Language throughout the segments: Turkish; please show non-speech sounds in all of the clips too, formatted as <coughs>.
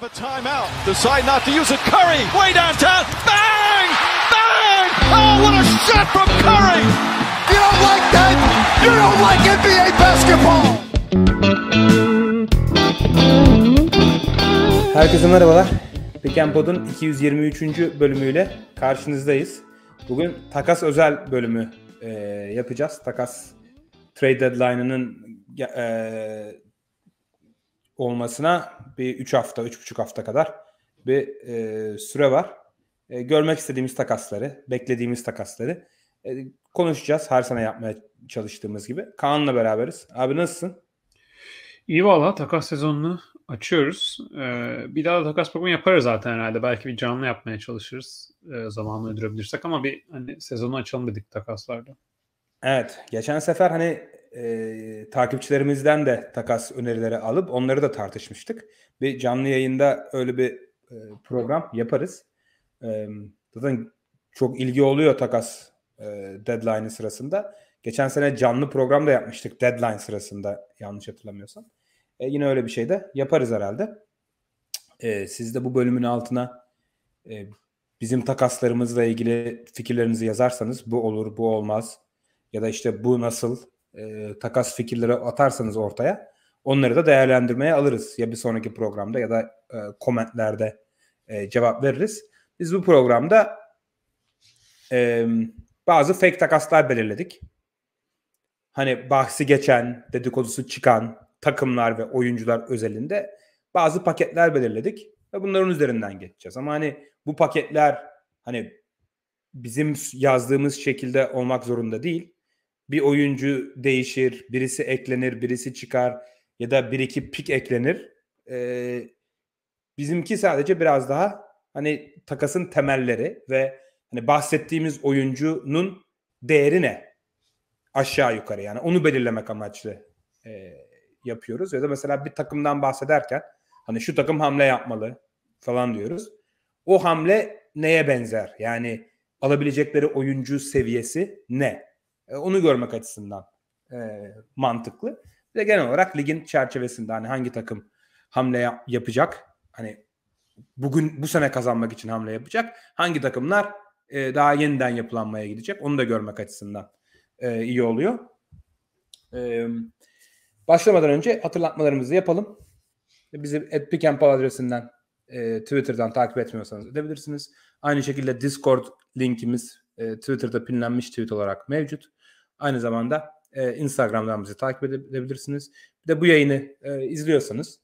have a timeout. Decide not to use it. Curry, way downtown. Bang! Bang! Oh, what a shot from Curry! You don't like that? You don't like NBA basketball! Herkese merhabalar. Piken Pod'un 223. bölümüyle karşınızdayız. Bugün takas özel bölümü e, yapacağız. Takas trade deadline'ının e, olmasına bir 3 hafta, 3,5 hafta kadar bir e, süre var. E, görmek istediğimiz takasları, beklediğimiz takasları e, konuşacağız. Her sene yapmaya çalıştığımız gibi. Kaan'la beraberiz. Abi nasılsın? İyi valla takas sezonunu açıyoruz. Ee, bir daha da takas programı yaparız zaten herhalde. Belki bir canlı yapmaya çalışırız. Ee, zamanını öldürebilirsek ama bir hani sezonu açalım dedik takaslarda. Evet. Geçen sefer hani e, takipçilerimizden de takas önerileri alıp onları da tartışmıştık. Bir canlı yayında öyle bir e, program yaparız. E, zaten çok ilgi oluyor takas e, deadline'ı sırasında. Geçen sene canlı program da yapmıştık deadline sırasında yanlış hatırlamıyorsam. E, yine öyle bir şey de yaparız herhalde. E, siz de bu bölümün altına e, bizim takaslarımızla ilgili fikirlerinizi yazarsanız bu olur bu olmaz ya da işte bu nasıl e, takas fikirleri atarsanız ortaya onları da değerlendirmeye alırız. Ya bir sonraki programda ya da e, komentlerde e, cevap veririz. Biz bu programda e, bazı fake takaslar belirledik. Hani bahsi geçen, dedikodusu çıkan takımlar ve oyuncular özelinde bazı paketler belirledik ve bunların üzerinden geçeceğiz. Ama hani bu paketler hani bizim yazdığımız şekilde olmak zorunda değil bir oyuncu değişir, birisi eklenir, birisi çıkar ya da bir iki pik eklenir. Ee, bizimki sadece biraz daha hani takasın temelleri ve hani bahsettiğimiz oyuncunun değeri ne? Aşağı yukarı yani onu belirlemek amaçlı e, yapıyoruz. Ya da mesela bir takımdan bahsederken hani şu takım hamle yapmalı falan diyoruz. O hamle neye benzer? Yani alabilecekleri oyuncu seviyesi ne? Ee, onu görmek açısından e, mantıklı. Ve genel olarak ligin çerçevesinde hani hangi takım hamle yap- yapacak? Hani bugün bu sene kazanmak için hamle yapacak. Hangi takımlar e, daha yeniden yapılanmaya gidecek? Onu da görmek açısından e, iyi oluyor. E, başlamadan önce hatırlatmalarımızı yapalım. Bizi etpikenpal adresinden e, Twitter'dan takip etmiyorsanız edebilirsiniz. Aynı şekilde Discord linkimiz e, Twitter'da pinlenmiş tweet olarak mevcut. Aynı zamanda e, Instagram'dan bizi takip edebilirsiniz. Bir de bu yayını e, izliyorsanız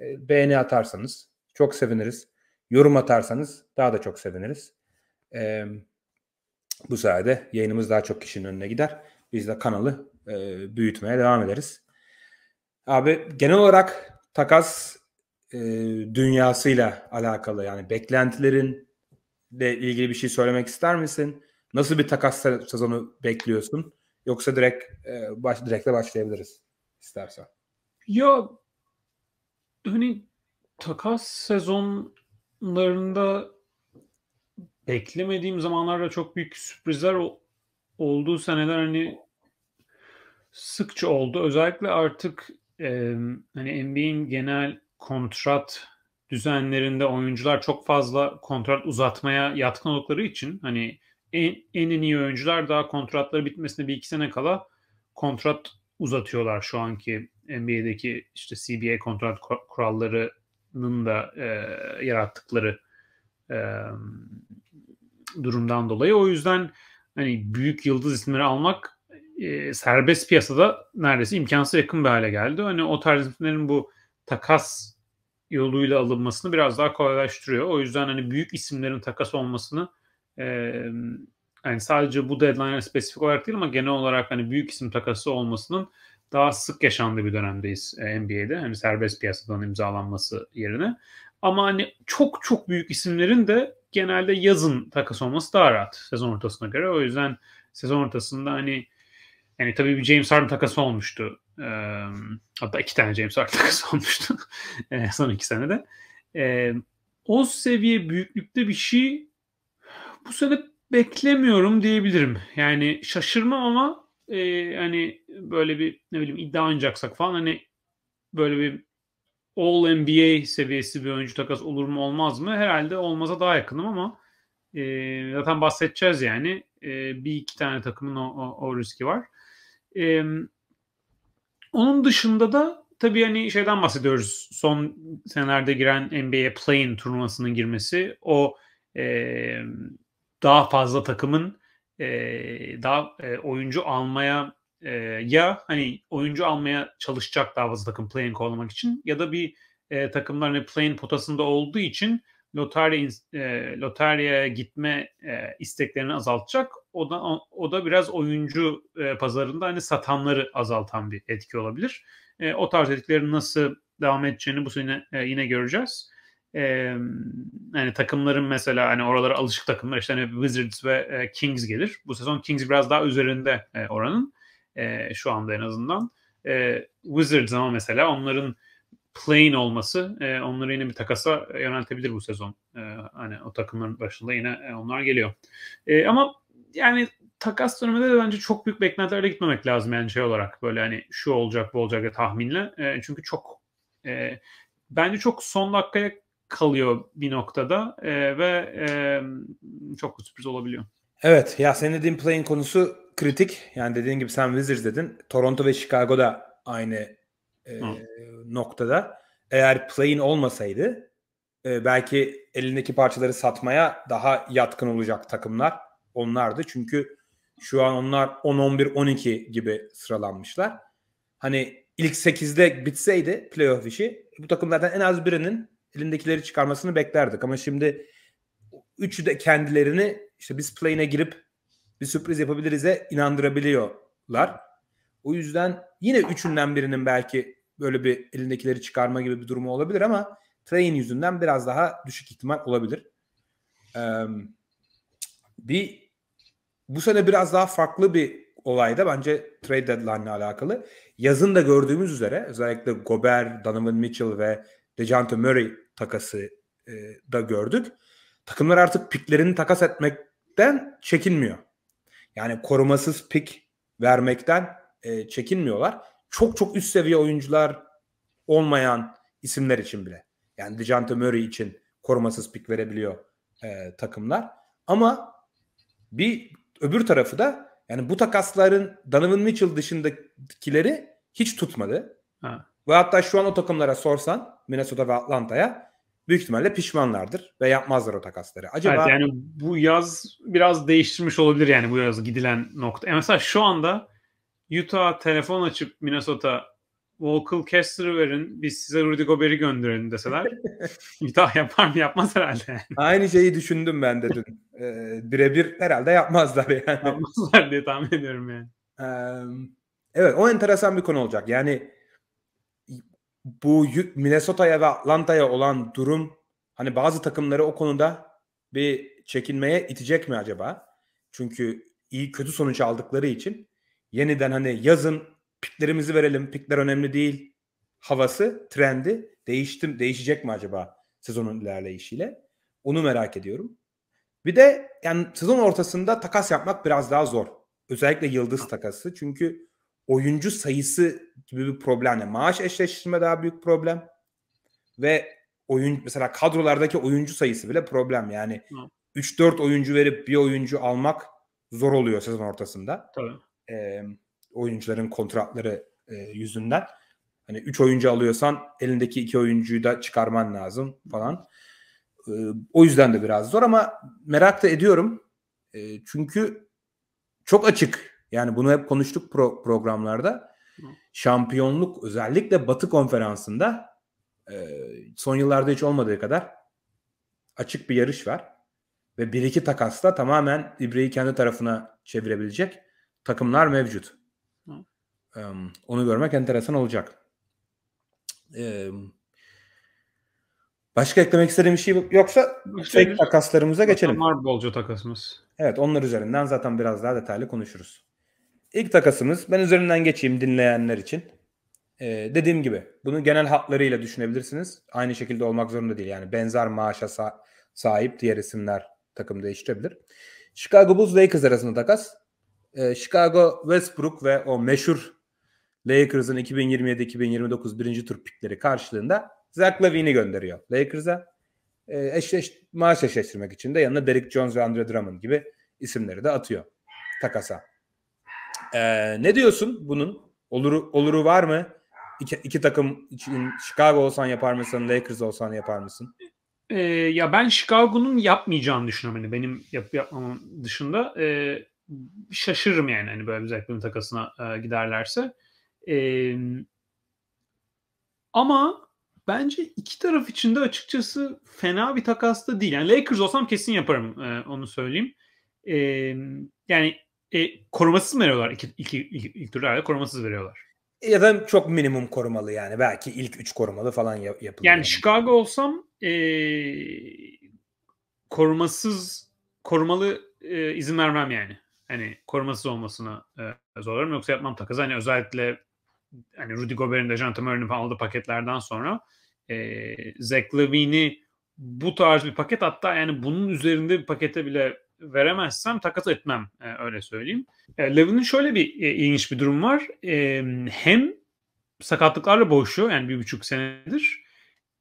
e, beğeni atarsanız çok seviniriz. Yorum atarsanız daha da çok seviniriz. E, bu sayede yayınımız daha çok kişinin önüne gider. Biz de kanalı e, büyütmeye devam ederiz. Abi genel olarak takas e, dünyasıyla alakalı yani beklentilerin ile ilgili bir şey söylemek ister misin? Nasıl bir takas sezonu bekliyorsun? Yoksa direkt e, baş, direktle başlayabiliriz istersen. Ya hani takas sezonlarında beklemediğim zamanlarda çok büyük sürprizler o, olduğu seneler hani sıkça oldu. Özellikle artık e, hani NBA'in genel kontrat düzenlerinde oyuncular çok fazla kontrat uzatmaya yatkın oldukları için hani en, en iyi oyuncular daha kontratları bitmesine bir iki sene kala kontrat uzatıyorlar şu anki NBA'deki işte CBA kontrat kurallarının da e, yarattıkları e, durumdan dolayı. O yüzden hani büyük yıldız isimleri almak e, serbest piyasada neredeyse imkansız yakın bir hale geldi. Hani o tarz isimlerin bu takas yoluyla alınmasını biraz daha kolaylaştırıyor. O yüzden hani büyük isimlerin takas olmasını yani sadece bu deadline'a spesifik olarak değil ama genel olarak hani büyük isim takası olmasının daha sık yaşandığı bir dönemdeyiz NBA'de. Hani serbest piyasadan imzalanması yerine. Ama hani çok çok büyük isimlerin de genelde yazın takası olması daha rahat sezon ortasına göre. O yüzden sezon ortasında hani yani tabii bir James Harden takası olmuştu. E, hatta iki tane James Harden <laughs> takası olmuştu son iki senede. E, o seviye büyüklükte bir şey bu sene beklemiyorum diyebilirim. Yani şaşırmam ama e, hani böyle bir ne bileyim iddia oynayacaksak falan hani böyle bir All NBA seviyesi bir oyuncu takas olur mu olmaz mı? Herhalde olmaza daha yakınım ama e, zaten bahsedeceğiz yani. E, bir iki tane takımın o, o, o riski var. E, onun dışında da tabii hani şeyden bahsediyoruz. Son senelerde giren NBA Play-in turnuvasının girmesi. O e, daha fazla takımın e, daha e, oyuncu almaya e, ya hani oyuncu almaya çalışacak daha fazla takım play'in kovalamak için ya da bir e, takımlar hani play'in potasında olduğu için lotarya e, lotaryaya gitme e, isteklerini azaltacak. O da o, o da biraz oyuncu e, pazarında hani satanları azaltan bir etki olabilir. E, o tarz etkilerin nasıl devam edeceğini bu sene e, yine göreceğiz. Yani takımların mesela hani oralara alışık takımlar işte hani Wizards ve e, Kings gelir. Bu sezon Kings biraz daha üzerinde e, oranın e, şu anda en azından. E, Wizards ama mesela onların plain olması e, onları yine bir takasa yöneltebilir bu sezon. E, hani o takımların başında yine e, onlar geliyor. E, ama yani takas döneminde de bence çok büyük beklentilerle gitmemek lazım yani şey olarak böyle hani şu olacak bu olacak ya tahminle. E, çünkü çok e, bence çok son dakikaya kalıyor bir noktada e, ve e, çok sürpriz olabiliyor. Evet ya senin dediğin play'in konusu kritik. Yani dediğin gibi sen Wizards dedin. Toronto ve Chicago da aynı e, noktada. Eğer play'in olmasaydı e, belki elindeki parçaları satmaya daha yatkın olacak takımlar onlardı. Çünkü şu an onlar 10 11 12 gibi sıralanmışlar. Hani ilk 8'de bitseydi playoff işi bu takımlardan en az birinin elindekileri çıkarmasını beklerdik ama şimdi üçü de kendilerini işte biz play'ine girip bir sürpriz yapabilirize inandırabiliyorlar. O yüzden yine üçünden birinin belki böyle bir elindekileri çıkarma gibi bir durumu olabilir ama train yüzünden biraz daha düşük ihtimal olabilir. Ee, bir bu sene biraz daha farklı bir olay da bence trade deadline ile alakalı. Yazın da gördüğümüz üzere özellikle Gober, Donovan Mitchell ve DeJounte Murray takası e, da gördük. Takımlar artık piklerini takas etmekten çekinmiyor. Yani korumasız pik vermekten e, çekinmiyorlar. Çok çok üst seviye oyuncular olmayan isimler için bile. Yani DeJounte Murray için korumasız pik verebiliyor e, takımlar. Ama bir öbür tarafı da yani bu takasların Donovan Mitchell dışındakileri hiç tutmadı. Ha. Ve hatta şu an o takımlara sorsan Minnesota ve Atlanta'ya büyük ihtimalle pişmanlardır ve yapmazlar o takasları. Acaba evet, yani bu yaz biraz değiştirmiş olabilir yani bu yaz gidilen nokta. E mesela şu anda Utah telefon açıp Minnesota Vocal Kessler'ı verin biz size Rudy Gobert'i gönderelim deseler <laughs> Utah yapar mı yapmaz herhalde. Aynı şeyi düşündüm ben de dün. ee, Birebir herhalde yapmazlar yani. Yapmazlar diye tahmin ediyorum yani. Ee, evet o enteresan bir konu olacak. Yani bu Minnesota'ya ve Atlanta'ya olan durum hani bazı takımları o konuda bir çekinmeye itecek mi acaba? Çünkü iyi kötü sonuç aldıkları için yeniden hani yazın piklerimizi verelim, pikler önemli değil havası, trendi değiştim değişecek mi acaba sezonun ilerleyişiyle? Onu merak ediyorum. Bir de yani sezon ortasında takas yapmak biraz daha zor. Özellikle yıldız takası. Çünkü oyuncu sayısı gibi bir problemle maaş eşleştirme daha büyük problem ve oyun mesela kadrolardaki oyuncu sayısı bile problem yani Hı. 3-4 oyuncu verip bir oyuncu almak zor oluyor sezon ortasında. Tabii. Ee, oyuncuların kontratları e, yüzünden. Hani 3 oyuncu alıyorsan elindeki 2 oyuncuyu da çıkarman lazım falan. Ee, o yüzden de biraz zor ama merak da ediyorum. Ee, çünkü çok açık yani bunu hep konuştuk pro programlarda. Şampiyonluk özellikle Batı konferansında e, son yıllarda hiç olmadığı kadar açık bir yarış var. Ve bir iki takas da tamamen İbre'yi kendi tarafına çevirebilecek takımlar mevcut. Um, onu görmek enteresan olacak. Um, başka eklemek istediğim bir şey yoksa tek takaslarımıza geçelim. bolca takasımız. Evet onlar üzerinden zaten biraz daha detaylı konuşuruz. İlk takasımız ben üzerinden geçeyim dinleyenler için. Ee, dediğim gibi bunu genel hatlarıyla düşünebilirsiniz. Aynı şekilde olmak zorunda değil. Yani benzer maaşa sa- sahip diğer isimler takım değiştirebilir. Chicago Bulls Lakers arasında takas. Ee, Chicago Westbrook ve o meşhur Lakers'ın 2027-2029 birinci tur pikleri karşılığında Zach Levine'i gönderiyor Lakers'a. Ee, eşleş, maaş eşleştirmek için de yanına Derek Jones ve Andre Drummond gibi isimleri de atıyor takasa. Ee, ne diyorsun bunun? Oluru, oluru var mı? İki, iki takım için Chicago olsan yapar mısın? Lakers olsan yapar mısın? Ee, ya ben Chicago'nun yapmayacağını düşünüyorum. Hani benim yap, yapmamın dışında e, şaşırırım yani hani böyle özellikle bir takasına e, giderlerse. E, ama bence iki taraf için de açıkçası fena bir takas da değil. Yani Lakers olsam kesin yaparım e, onu söyleyeyim. E, yani e, korumasız mı veriyorlar? İki, iki, iki, ilk turlarda korumasız veriyorlar. Ya da çok minimum korumalı yani. Belki ilk üç korumalı falan yap- yapılıyor. Yani, yani Chicago olsam e, korumasız korumalı e, izin vermem yani. Hani korumasız olmasına e, zorlarım yoksa yapmam takız. Hani özellikle hani Rudy Gobert'in de Janta Murray'nin aldığı paketlerden sonra e, Zach Levine'i bu tarz bir paket hatta yani bunun üzerinde bir pakete bile veremezsem takas etmem e, öyle söyleyeyim. E, Levin'in şöyle bir e, ilginç bir durum var. E, hem sakatlıklarla boğuşuyor yani bir buçuk senedir.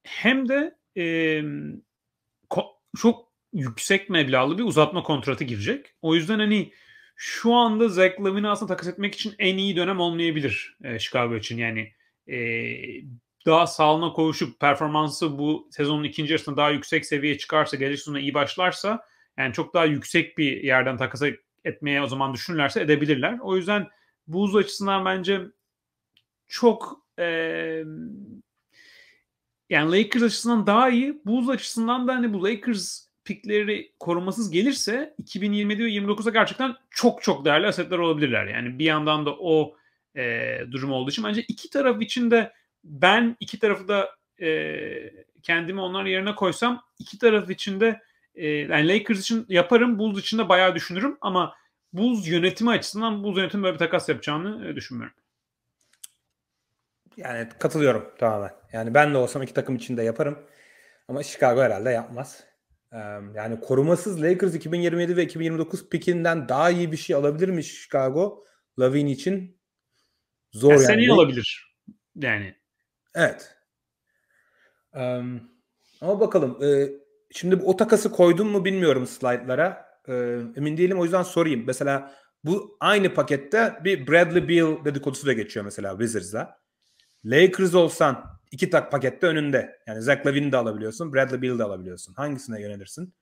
Hem de e, ko- çok yüksek meblağlı bir uzatma kontratı girecek. O yüzden hani şu anda Zach Levin'i aslında takas etmek için en iyi dönem olmayabilir e, Chicago için. Yani e, daha sağlığına koşup performansı bu sezonun ikinci yarısında daha yüksek seviyeye çıkarsa, gelecek sezona iyi başlarsa yani çok daha yüksek bir yerden takasa etmeye o zaman düşünürlerse edebilirler. O yüzden buz açısından bence çok e, yani Lakers açısından daha iyi. Buz açısından da hani bu Lakers pikleri korumasız gelirse 2027 ve 29'a gerçekten çok çok değerli asetler olabilirler. Yani bir yandan da o e, durum olduğu için bence iki taraf için de ben iki tarafı da e, kendimi onlar yerine koysam iki taraf için de ee, yani Lakers için yaparım. Bulls için de bayağı düşünürüm ama Bulls yönetimi açısından Bulls yönetimi böyle bir takas yapacağını e, düşünmüyorum. Yani katılıyorum tamamen. Yani ben de olsam iki takım için de yaparım. Ama Chicago herhalde yapmaz. Yani korumasız Lakers 2027 ve 2029 pikinden daha iyi bir şey alabilir mi Chicago? Lavin için zor yani. yani. alabilir. Yani. Evet. ama bakalım şimdi o takası koydun mu bilmiyorum slaytlara. Ee, emin değilim o yüzden sorayım. Mesela bu aynı pakette bir Bradley Beal dedikodusu da geçiyor mesela Wizards'a. Lakers olsan iki tak pakette önünde. Yani Zach Lavin'i de alabiliyorsun, Bradley Beal'ı de alabiliyorsun. Hangisine yönelirsin?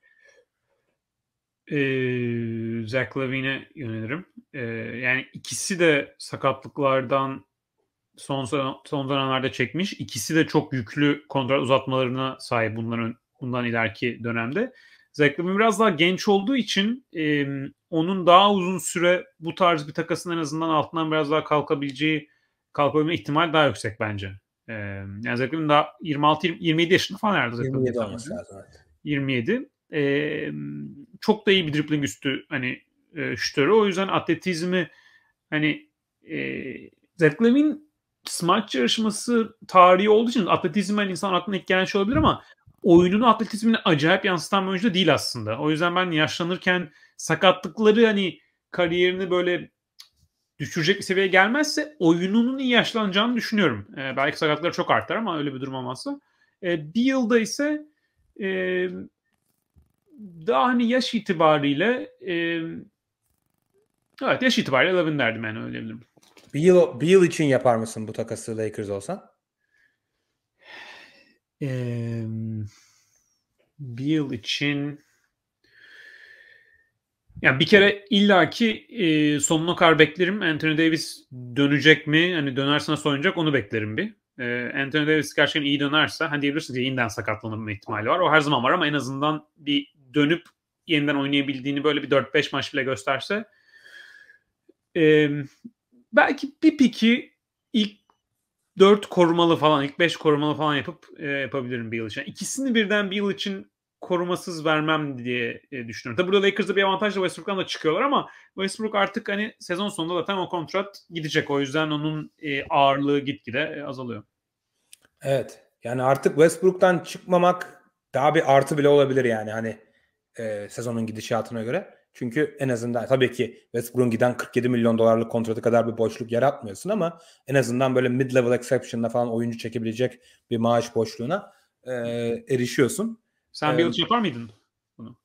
Ee, Zach Lavin'e yönelirim. Ee, yani ikisi de sakatlıklardan son son dönemlerde çekmiş. İkisi de çok yüklü kontrol uzatmalarına sahip bunların bundan ileriki dönemde. Zach Lavin biraz daha genç olduğu için e, onun daha uzun süre bu tarz bir takasın en azından altından biraz daha kalkabileceği kalkabilme ihtimali daha yüksek bence. E, yani Zach Lavin daha 26 20, 27 yaşında falan herhalde. 27 olması lazım. 27. E, çok da iyi bir dribbling üstü hani e, şütörü. O yüzden atletizmi hani e, Zach Lavin smaç yarışması tarihi olduğu için atletizm hani insan aklına ilk gelen şey olabilir ama oyununu atletizmini acayip yansıtan bir oyuncu değil aslında. O yüzden ben yaşlanırken sakatlıkları hani kariyerini böyle düşürecek bir seviyeye gelmezse oyununun iyi yaşlanacağını düşünüyorum. Ee, belki sakatlıkları çok artar ama öyle bir durum olmazsa. Ee, bir yılda ise e, daha hani yaş itibariyle e, evet yaş itibariyle Lavin derdim yani öyle bilirim. Bir yıl, bir yıl için yapar mısın bu takası Lakers olsan? Ee, bir yıl için yani bir kere illaki e, sonuna kadar beklerim. Anthony Davis dönecek mi? Hani dönerse nasıl oynayacak onu beklerim bir. E, Anthony Davis gerçekten iyi dönerse hani diyebilirsin ki yeniden sakatlanma ihtimali var. O her zaman var ama en azından bir dönüp yeniden oynayabildiğini böyle bir 4-5 maç bile gösterse e, belki bir piki 4 korumalı falan ilk 5 korumalı falan yapıp e, yapabilirim bir yıl için. İkisini birden bir yıl için korumasız vermem diye e, düşünüyorum. Tabii burada Lakers'da bir avantajla Westbrook'tan da çıkıyorlar ama Westbrook artık hani sezon sonunda zaten o kontrat gidecek. O yüzden onun e, ağırlığı gitgide e, azalıyor. Evet. Yani artık Westbrook'tan çıkmamak daha bir artı bile olabilir yani hani e, sezonun gidişatına göre. Çünkü en azından tabii ki Westbrook'un giden 47 milyon dolarlık kontratı kadar bir boşluk yaratmıyorsun ama en azından böyle mid-level exception'la falan oyuncu çekebilecek bir maaş boşluğuna e, erişiyorsun. Sen ee, bir yıl yapar mıydın bunu?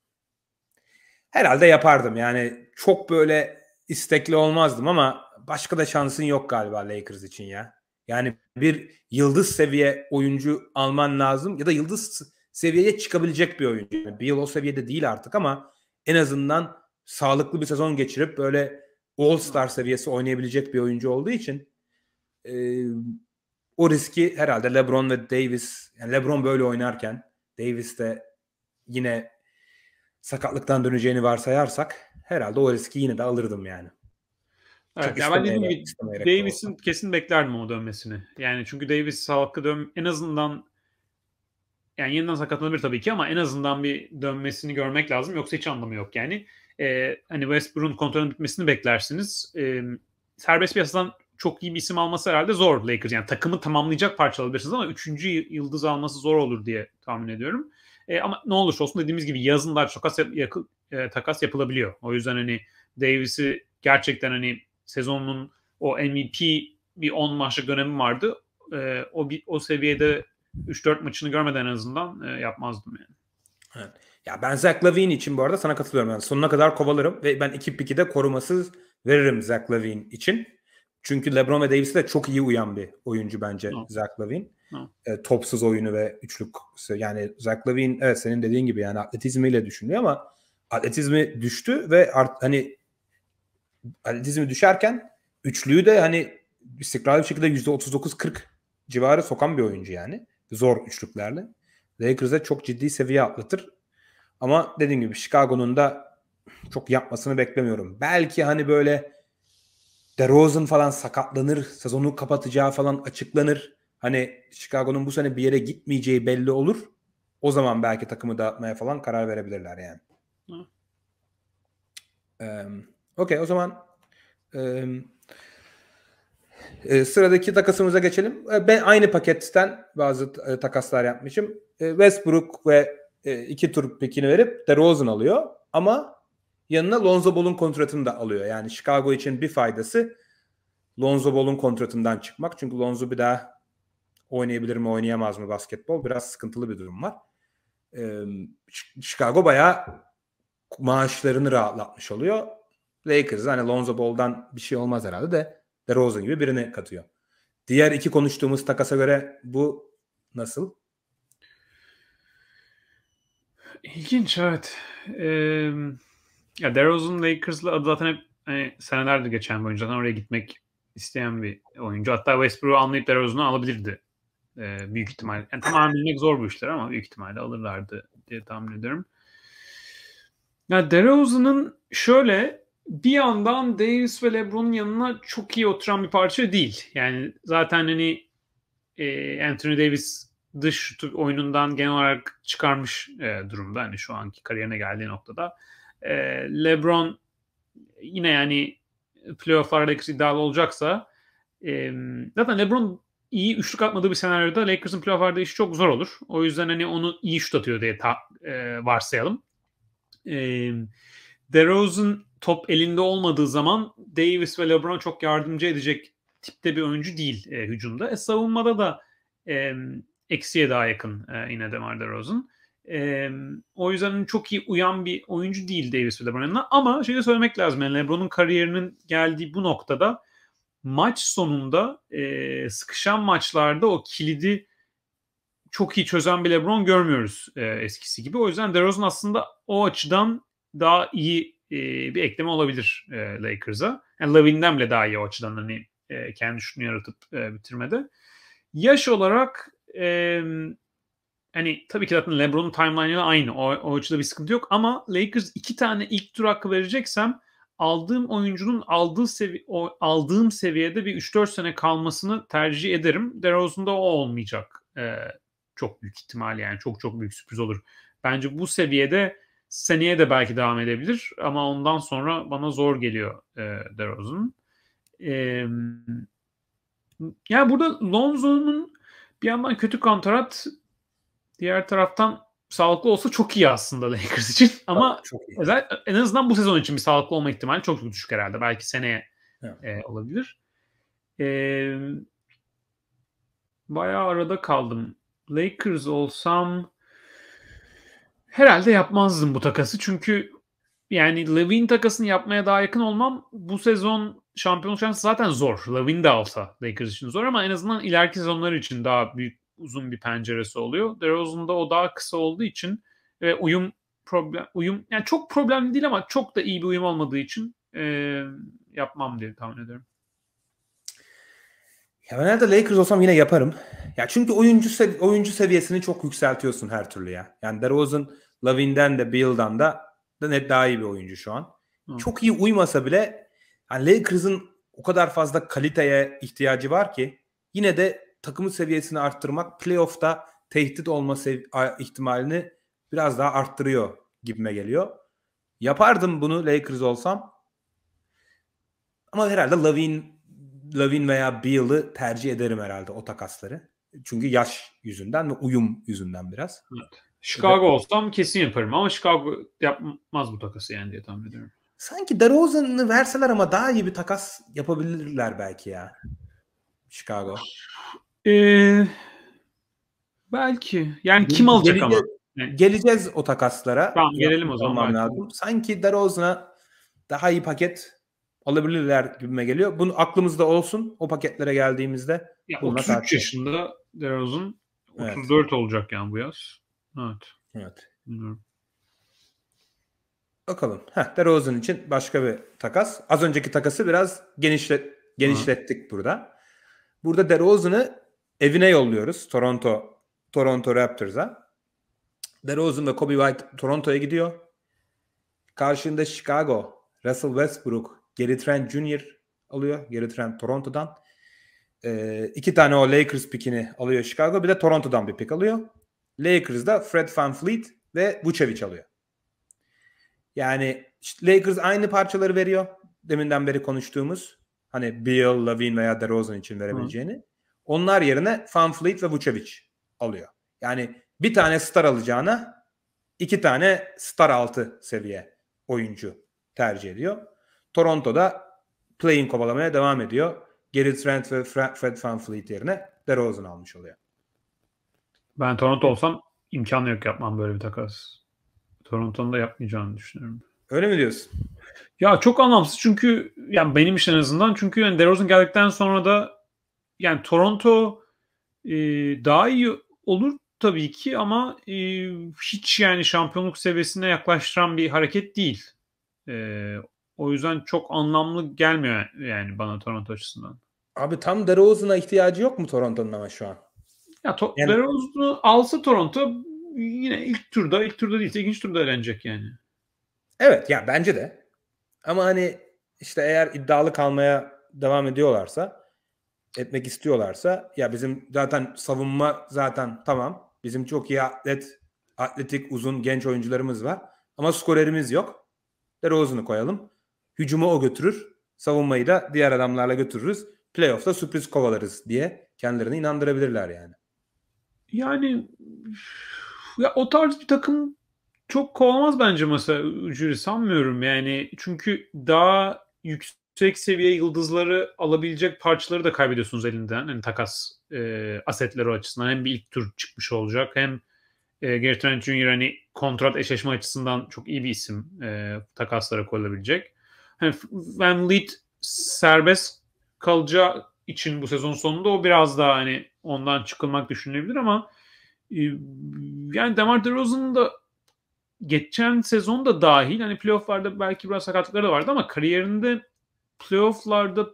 Herhalde yapardım. Yani çok böyle istekli olmazdım ama başka da şansın yok galiba Lakers için ya. Yani bir yıldız seviye oyuncu alman lazım ya da yıldız seviyeye çıkabilecek bir oyuncu. Yani bir yıl o seviyede değil artık ama en azından sağlıklı bir sezon geçirip böyle All Star seviyesi oynayabilecek bir oyuncu olduğu için e, o riski herhalde LeBron ve Davis yani LeBron böyle oynarken Davis de yine sakatlıktan döneceğini varsayarsak herhalde o riski yine de alırdım yani. Evet, Çok yani ben dediğim gibi Davis'in kesin beklerdim o dönmesini. Yani çünkü Davis sağlıklı dön en azından yani yeniden sakatlanabilir tabii ki ama en azından bir dönmesini görmek lazım. Yoksa hiç anlamı yok yani. E, hani Westbrook'un kontrolünün bitmesini beklersiniz. E, serbest piyasadan çok iyi bir isim alması herhalde zor Lakers. Yani takımı tamamlayacak parça alabilirsiniz ama üçüncü yıldız alması zor olur diye tahmin ediyorum. E, ama ne olursa olsun dediğimiz gibi yazın daha çok e, takas yapılabiliyor. O yüzden hani Davis'i gerçekten hani sezonun o MVP bir 10 maçlık dönemi vardı. E, o bir, o seviyede 3-4 maçını görmeden en azından e, yapmazdım yani. Evet. Ya ben Zach Lavine için bu arada sana katılıyorum. Yani sonuna kadar kovalarım ve ben 2 piki de korumasız veririm Zach Lavine için. Çünkü LeBron ve Davis'e de çok iyi uyan bir oyuncu bence no. Zach Lavine. No. E, topsuz oyunu ve üçlük yani Zach Lavine evet senin dediğin gibi yani atletizmiyle düşünüyor ama atletizmi düştü ve art, hani atletizmi düşerken üçlüyü de hani istikrarlı bir şekilde %39-40 civarı sokan bir oyuncu yani. Zor üçlüklerle. Lakers'e çok ciddi seviye atlatır. Ama dediğim gibi Chicago'nun da çok yapmasını beklemiyorum. Belki hani böyle DeRozan falan sakatlanır, sezonu kapatacağı falan açıklanır. Hani Chicago'nun bu sene bir yere gitmeyeceği belli olur. O zaman belki takımı dağıtmaya falan karar verebilirler yani. Hı. Okey o zaman um, e, sıradaki takasımıza geçelim. E, ben aynı paketten bazı e, takaslar yapmışım. E, Westbrook ve e, iki tur pekini verip DeRozan alıyor ama yanına Lonzo Ball'un kontratını da alıyor. Yani Chicago için bir faydası Lonzo Ball'un kontratından çıkmak. Çünkü Lonzo bir daha oynayabilir mi oynayamaz mı basketbol biraz sıkıntılı bir durum var. Ee, Chicago bayağı maaşlarını rahatlatmış oluyor. Lakers hani Lonzo Ball'dan bir şey olmaz herhalde de DeRozan gibi birine katıyor. Diğer iki konuştuğumuz takasa göre bu nasıl? İlginç evet. Ee, ya DeRozan Lakers'la adı zaten hep hani, senelerdir geçen bir oyuncu. Zaten oraya gitmek isteyen bir oyuncu. Hatta Westbrook'u anlayıp DeRozan'ı alabilirdi. Ee, büyük ihtimal. Yani tamamen bilmek zor bu işler ama büyük ihtimalle alırlardı diye tahmin ediyorum. Ya DeRozan'ın şöyle bir yandan Davis ve LeBron'un yanına çok iyi oturan bir parça değil. Yani zaten hani e, Anthony Davis dış şutu oyunundan genel olarak çıkarmış e, durumda. Hani şu anki kariyerine geldiği noktada. E, LeBron yine yani playofflar Lakers iddialı olacaksa e, zaten LeBron iyi üçlük atmadığı bir senaryoda Lakers'ın playofflarda işi çok zor olur. O yüzden hani onu iyi şut atıyor diye ta, e, varsayalım. E, DeRozan top elinde olmadığı zaman Davis ve LeBron çok yardımcı edecek tipte bir oyuncu değil e, hücumda. E, savunmada da e, eksiye daha yakın e, yine DeMar DeRozan. E, o yüzden çok iyi uyan bir oyuncu değil Davis ve LeBron Ama şeyi söylemek lazım. Yani LeBron'un kariyerinin geldiği bu noktada maç sonunda e, sıkışan maçlarda o kilidi çok iyi çözen bir LeBron görmüyoruz e, eskisi gibi. O yüzden DeRozan aslında o açıdan daha iyi bir ekleme olabilir e, Lakers'a. Yani Lavin'den bile daha iyi o açıdan hani e, kendi şunu yaratıp e, bitirmede. Yaş olarak e, hani tabii ki zaten LeBron'un timeline'ı ile aynı. O, o açıda bir sıkıntı yok ama Lakers iki tane ilk tur hakkı vereceksem aldığım oyuncunun aldığı sevi o, aldığım seviyede bir 3-4 sene kalmasını tercih ederim. DeRozan'da o olmayacak. E, çok büyük ihtimal yani çok çok büyük sürpriz olur. Bence bu seviyede seneye de belki devam edebilir ama ondan sonra bana zor geliyor e, DeRozan. E, yani burada Lonzo'nun bir yandan kötü kontrat diğer taraftan sağlıklı olsa çok iyi aslında Lakers için ama çok Özel, en azından bu sezon için bir sağlıklı olma ihtimali çok düşük herhalde. Belki seneye evet. e, olabilir. E, bayağı arada kaldım. Lakers olsam herhalde yapmazdım bu takası. Çünkü yani Levin takasını yapmaya daha yakın olmam bu sezon şampiyonluk şansı zaten zor. Levin de alsa Lakers için zor ama en azından ileriki sezonlar için daha büyük uzun bir penceresi oluyor. DeRozan'da o daha kısa olduğu için ve uyum problem uyum yani çok problemli değil ama çok da iyi bir uyum olmadığı için e, yapmam diye tahmin ederim. Ya ben herhalde Lakers olsam yine yaparım. Ya çünkü oyuncu sevi- oyuncu seviyesini çok yükseltiyorsun her türlü ya. Yani DeRozan, Lavin'den de Bill'dan da, da net daha iyi bir oyuncu şu an. Hı. Çok iyi uymasa bile yani Lakers'ın o kadar fazla kaliteye ihtiyacı var ki yine de takımın seviyesini arttırmak playoff'ta tehdit olma ihtimalini biraz daha arttırıyor gibime geliyor. Yapardım bunu Lakers olsam. Ama herhalde Lavin Lavin veya Beal'ı tercih ederim herhalde o takasları. Çünkü yaş yüzünden ve uyum yüzünden biraz. Evet. Chicago evet. olsam kesin yaparım ama Chicago yapmaz bu takası yani diye tahmin ediyorum. Sanki DeRozan'ı verseler ama daha iyi bir takas yapabilirler belki ya. Chicago. Ee, belki. Yani kim alacak geleceğiz, ama? Yani. Geleceğiz o takaslara. Tamam gelelim o zaman. Lazım. Sanki DeRozan'a daha iyi paket alabilirler gibime geliyor. Bunu aklımızda olsun o paketlere geldiğimizde. Ya 33 tartışalım. yaşında DeRozan 34 evet. olacak yani bu yaz. Evet. Evet. Bilmiyorum. Bakalım. Heh, DeRozan için başka bir takas. Az önceki takası biraz genişlet genişlettik ha. burada. Burada DeRozan'ı evine yolluyoruz Toronto Toronto Raptors'a. DeRozan ve Kobe White Toronto'ya gidiyor. Karşında Chicago, Russell Westbrook, Gary Trent Jr. alıyor. Gary Trent Toronto'dan. E, iki tane o Lakers pikini alıyor Chicago. Bir de Toronto'dan bir pik alıyor. Lakers'da Fred Van Fleet ve Vucevic alıyor. Yani işte Lakers aynı parçaları veriyor. Deminden beri konuştuğumuz. Hani Beal, Lavin veya DeRozan için verebileceğini. Hı. Onlar yerine Van Fleet ve Vucevic alıyor. Yani bir tane star alacağına iki tane star altı seviye oyuncu tercih ediyor. Toronto'da play-in kovalamaya devam ediyor. Gary Trent ve Fred Van Fleet yerine DeRozan almış oluyor. Ben Toronto olsam imkanı yok yapmam böyle bir takas. Toronto'nun da yapmayacağını düşünüyorum. Öyle mi diyorsun? Ya çok anlamsız çünkü yani benim için en azından çünkü yani DeRozan geldikten sonra da yani Toronto e, daha iyi olur tabii ki ama e, hiç yani şampiyonluk seviyesine yaklaştıran bir hareket değil. E, o yüzden çok anlamlı gelmiyor yani bana Toronto açısından. Abi tam DeRozan'a ihtiyacı yok mu Toronto'nun ama şu an? Ya to- yani... DeRozan'ı alsa Toronto yine ilk turda, ilk turda değil ikinci turda eğlenecek yani. Evet ya bence de. Ama hani işte eğer iddialı kalmaya devam ediyorlarsa etmek istiyorlarsa ya bizim zaten savunma zaten tamam. Bizim çok iyi atlet, atletik, uzun, genç oyuncularımız var. Ama skorerimiz yok. DeRozan'ı koyalım. Hücumu o götürür. Savunmayı da diğer adamlarla götürürüz. Playoff'ta sürpriz kovalarız diye kendilerini inandırabilirler yani. Yani ya o tarz bir takım çok kovalamaz bence mesela ücreti sanmıyorum yani. Çünkü daha yüksek seviye yıldızları alabilecek parçaları da kaybediyorsunuz elinden. Hani takas e, asetleri açısından hem bir ilk tur çıkmış olacak hem e, Gary Trent Jr. hani kontrat eşleşme açısından çok iyi bir isim e, takaslara koyulabilecek hani Van Leet serbest kalacağı için bu sezon sonunda o biraz daha hani ondan çıkılmak düşünülebilir ama e, yani Demar DeRozan'ın da geçen sezon da dahil hani playofflarda belki biraz sakatlıkları da vardı ama kariyerinde playofflarda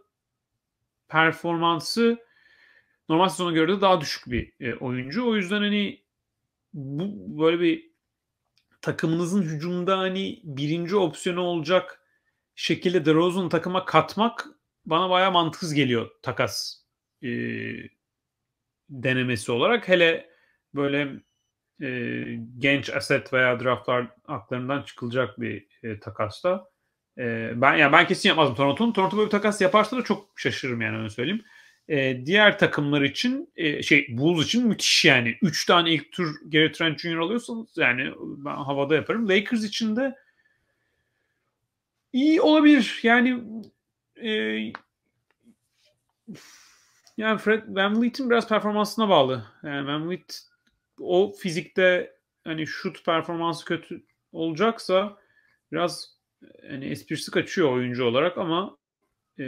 performansı normal sezona göre de daha düşük bir e, oyuncu. O yüzden hani bu böyle bir takımınızın hücumda hani birinci opsiyonu olacak şekilde DeRozan'ı takıma katmak bana bayağı mantıksız geliyor takas e, denemesi olarak. Hele böyle e, genç aset veya draftlar aklarından çıkılacak bir e, takasta. E, ben yani ben kesin yapmazdım Toronto'nun. Toronto böyle bir takas yaparsa da çok şaşırırım yani öyle söyleyeyim. E, diğer takımlar için e, şey Bulls için müthiş yani. 3 tane ilk tur Gary Trent Jr. alıyorsanız yani ben havada yaparım. Lakers için de İyi olabilir. Yani e, yani Fred Van Vliet'in biraz performansına bağlı. Yani Van Vliet o fizikte hani şut performansı kötü olacaksa biraz hani esprisi kaçıyor oyuncu olarak ama e,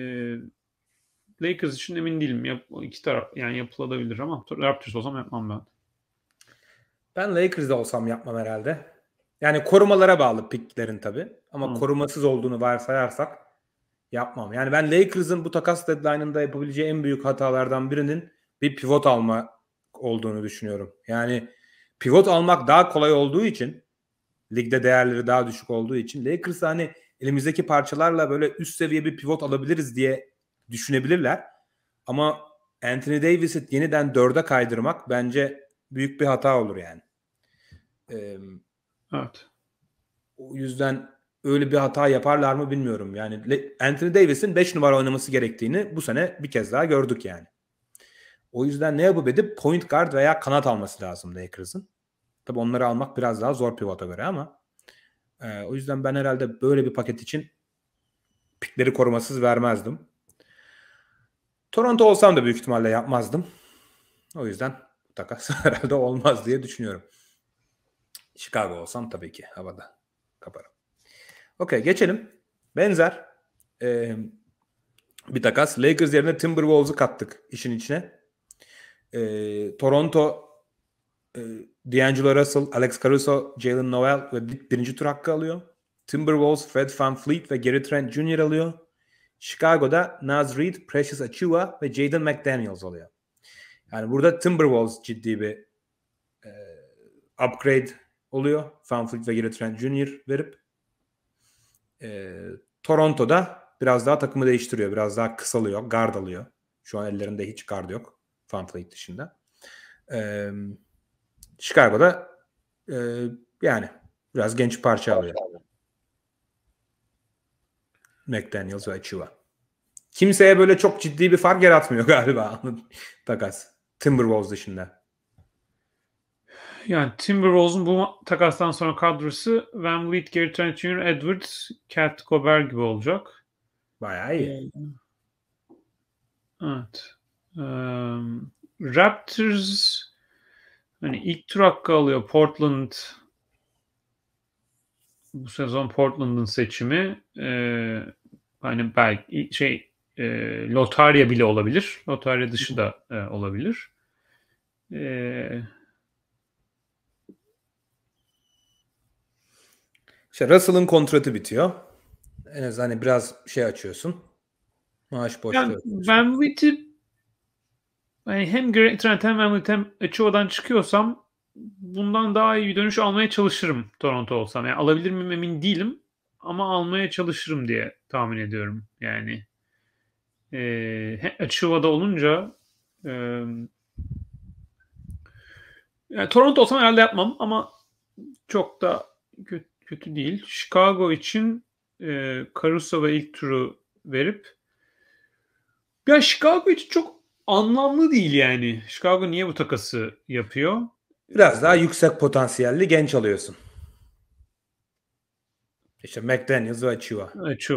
Lakers için emin değilim. Yap, iki taraf yani yapılabilir ama Raptors olsam yapmam ben. Ben Lakers'da olsam yapmam herhalde. Yani korumalara bağlı picklerin tabii ama Hı. korumasız olduğunu varsayarsak yapmam. Yani ben Lakers'ın bu takas deadline'ında yapabileceği en büyük hatalardan birinin bir pivot alma olduğunu düşünüyorum. Yani pivot almak daha kolay olduğu için ligde değerleri daha düşük olduğu için Lakers hani elimizdeki parçalarla böyle üst seviye bir pivot alabiliriz diye düşünebilirler. Ama Anthony Davis'i yeniden dörde kaydırmak bence büyük bir hata olur yani. Ee, evet. O yüzden öyle bir hata yaparlar mı bilmiyorum. Yani Anthony Davis'in 5 numara oynaması gerektiğini bu sene bir kez daha gördük yani. O yüzden ne yapıp edip point guard veya kanat alması lazım Lakers'ın. Tabi onları almak biraz daha zor pivota göre ama e, o yüzden ben herhalde böyle bir paket için pikleri korumasız vermezdim. Toronto olsam da büyük ihtimalle yapmazdım. O yüzden bu takas <laughs> herhalde olmaz diye düşünüyorum. Chicago olsam tabii ki havada kaparım. Okey geçelim. Benzer e, bir takas. Lakers yerine Timberwolves'u kattık işin içine. E, Toronto e, D'Angelo Russell, Alex Caruso, Jalen Noel ve birinci tur hakkı alıyor. Timberwolves, Fred Van Fleet ve Gary Trent Jr. alıyor. Chicago'da Naz Reid, Precious Achiuwa ve Jaden McDaniels oluyor. Yani burada Timberwolves ciddi bir e, upgrade oluyor. Van Fleet ve Gary Trent Jr. verip e, Toronto'da biraz daha takımı değiştiriyor. Biraz daha kısalıyor. Gard alıyor. Şu an ellerinde hiç gard yok. Fanfleet dışında. E, Chicago'da e, yani biraz genç parça alıyor. McDaniels ve Chiva. Kimseye böyle çok ciddi bir fark yaratmıyor <laughs> galiba takas. Timberwolves dışında. Yani Timberwolves'un bu takastan sonra kadrosu Van Vliet, Gary Trent Jr., Edwards, Cat Gobert gibi olacak. Bayağı iyi. Evet. Um, Raptors hani ilk tur hakkı alıyor Portland bu sezon Portland'ın seçimi ee, hani belki şey e, lotarya bile olabilir. Lotarya dışı da e, olabilir. Eee İşte Russell'ın kontratı bitiyor. En azından hani biraz şey açıyorsun. Maaş boşluğu. Yani Van Witt'i yani hem Trent hem Van Witt hem Açıo'dan çıkıyorsam bundan daha iyi bir dönüş almaya çalışırım Toronto olsam. Yani alabilir miyim emin değilim ama almaya çalışırım diye tahmin ediyorum. Yani e, Açıva'da olunca e, yani Toronto olsam herhalde yapmam ama çok da kötü kötü değil. Chicago için e, Caruso'ya ilk turu verip ya Chicago için çok anlamlı değil yani. Chicago niye bu takası yapıyor? Biraz daha yüksek potansiyelli genç alıyorsun. İşte McDaniels ve Chuva. Evet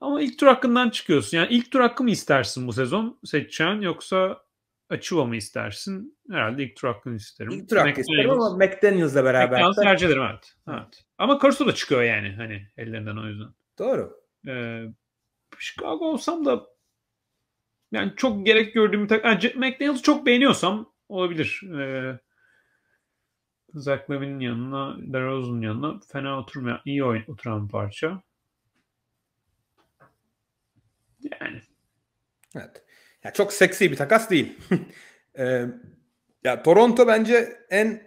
Ama ilk tur hakkından çıkıyorsun. Yani ilk tur hakkı mı istersin bu sezon seçeceğin yoksa Açıva mı istersin? Herhalde ilk tur hakkını isterim. İlk tur isterim ama McDaniels'la beraber. McDaniels'ı tercih ederim evet. evet. Ama Caruso da çıkıyor yani hani ellerinden o yüzden. Doğru. Ee, Chicago olsam da yani çok gerek gördüğüm tak yani McDaniels'ı çok beğeniyorsam olabilir. Ee, Zach Levin'in yanına, DeRozan'ın yanına fena oturmayan, iyi oyun, oturan bir parça. Yani. Evet. Ya çok seksi bir takas değil. <laughs> e, ya Toronto bence en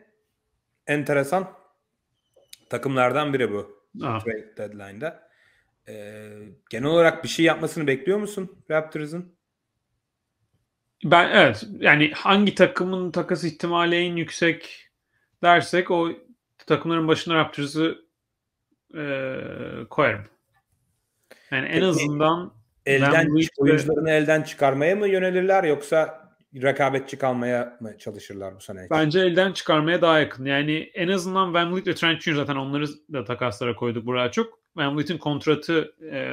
enteresan takımlardan biri bu. Aha. Trade deadline'da. E, genel olarak bir şey yapmasını bekliyor musun Raptors'ın? Ben evet yani hangi takımın takas ihtimali en yüksek dersek o takımların başına Raptors'ı e, koyarım. Yani en Peki. azından Elden oyuncularını elden çıkarmaya mı yönelirler yoksa rekabetçi kalmaya mı çalışırlar bu sene? Bence elden çıkarmaya daha yakın. Yani en azından Van Vliet ve Trent Junior zaten onları da takaslara koyduk buraya çok. Van Vliet'in kontratı e,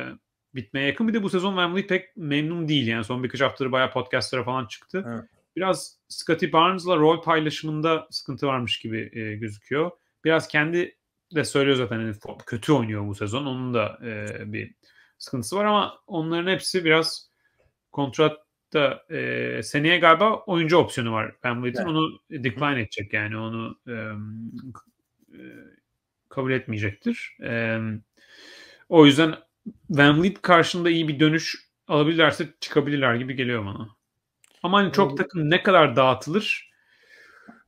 bitmeye yakın. Bir de bu sezon Van Vliet pek memnun değil. Yani son birkaç haftadır bayağı podcastlara falan çıktı. Evet. Biraz Scotty Barnes'la rol paylaşımında sıkıntı varmış gibi e, gözüküyor. Biraz kendi de söylüyor zaten hani kötü oynuyor bu sezon. Onun da e, bir sıkıntısı var ama onların hepsi biraz kontratta e, seneye galiba oyuncu opsiyonu var Ben evet. Onu decline edecek yani onu e, e, kabul etmeyecektir. E, o yüzden Van Vliet karşında iyi bir dönüş alabilirlerse çıkabilirler gibi geliyor bana. Ama hani çok ee, takım ne kadar dağıtılır?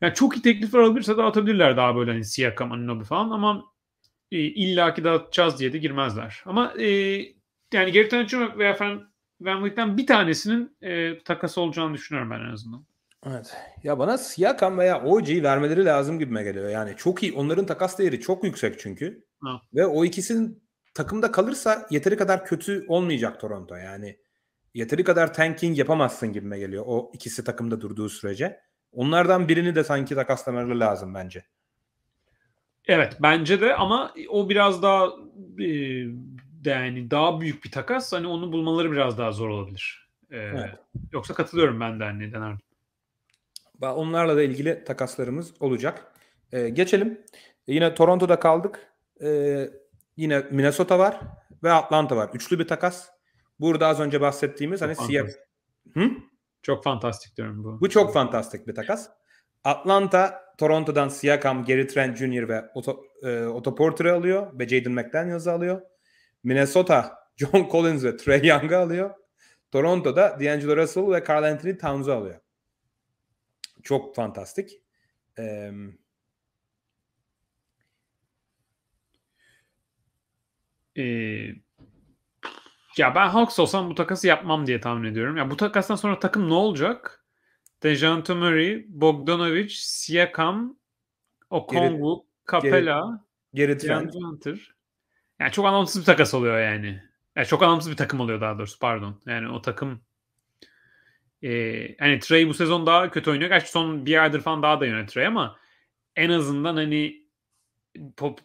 Yani çok iyi teklif alabilirse dağıtabilirler daha böyle hani Siakam, Anunobi falan ama e, illaki dağıtacağız diye de girmezler. Ama e, yani Geri Tanıcı veya Van, Van Vliet'ten bir tanesinin e, takası olacağını düşünüyorum ben en azından. Evet. Ya bana Siakam veya OG'yi vermeleri lazım gibime geliyor. Yani çok iyi. Onların takas değeri çok yüksek çünkü. Ha. Ve o ikisinin takımda kalırsa yeteri kadar kötü olmayacak Toronto. Yani yeteri kadar tanking yapamazsın gibime geliyor. O ikisi takımda durduğu sürece. Onlardan birini de sanki takaslamaları lazım bence. Evet bence de ama o biraz daha e, yani daha büyük bir takas hani onu bulmaları biraz daha zor olabilir. Ee, evet. Yoksa katılıyorum ben de hani Denar'ın. Onlarla da ilgili takaslarımız olacak. Ee, geçelim. Yine Toronto'da kaldık. Ee, yine Minnesota var ve Atlanta var. Üçlü bir takas. Burada az önce bahsettiğimiz çok hani siyah. Hı? Çok fantastik diyorum bu. Bu çok fantastik bir takas. Atlanta Toronto'dan Siakam, Gary Trent Jr. ve Otto, e, Otto Porter'ı alıyor ve Jaden McDaniels'ı alıyor. Minnesota <laughs> John Collins ve Trey Young'ı alıyor. Toronto'da D'Angelo Russell ve Carl Anthony Towns'u alıyor. Çok fantastik. Ee, ee, ya ben Hawks olsam bu takası yapmam diye tahmin ediyorum. Ya bu takastan sonra takım ne olacak? Dejounte Murray, Bogdanovic, Siakam, Okongu, Capella, Garrett, Garrett Hunter. Yani çok anlamsız bir takas oluyor yani. yani çok anlamsız bir takım oluyor daha doğrusu pardon. Yani o takım e, hani Trey bu sezon daha kötü oynuyor. Gerçi son bir aydır falan daha da yönet Trey ama en azından hani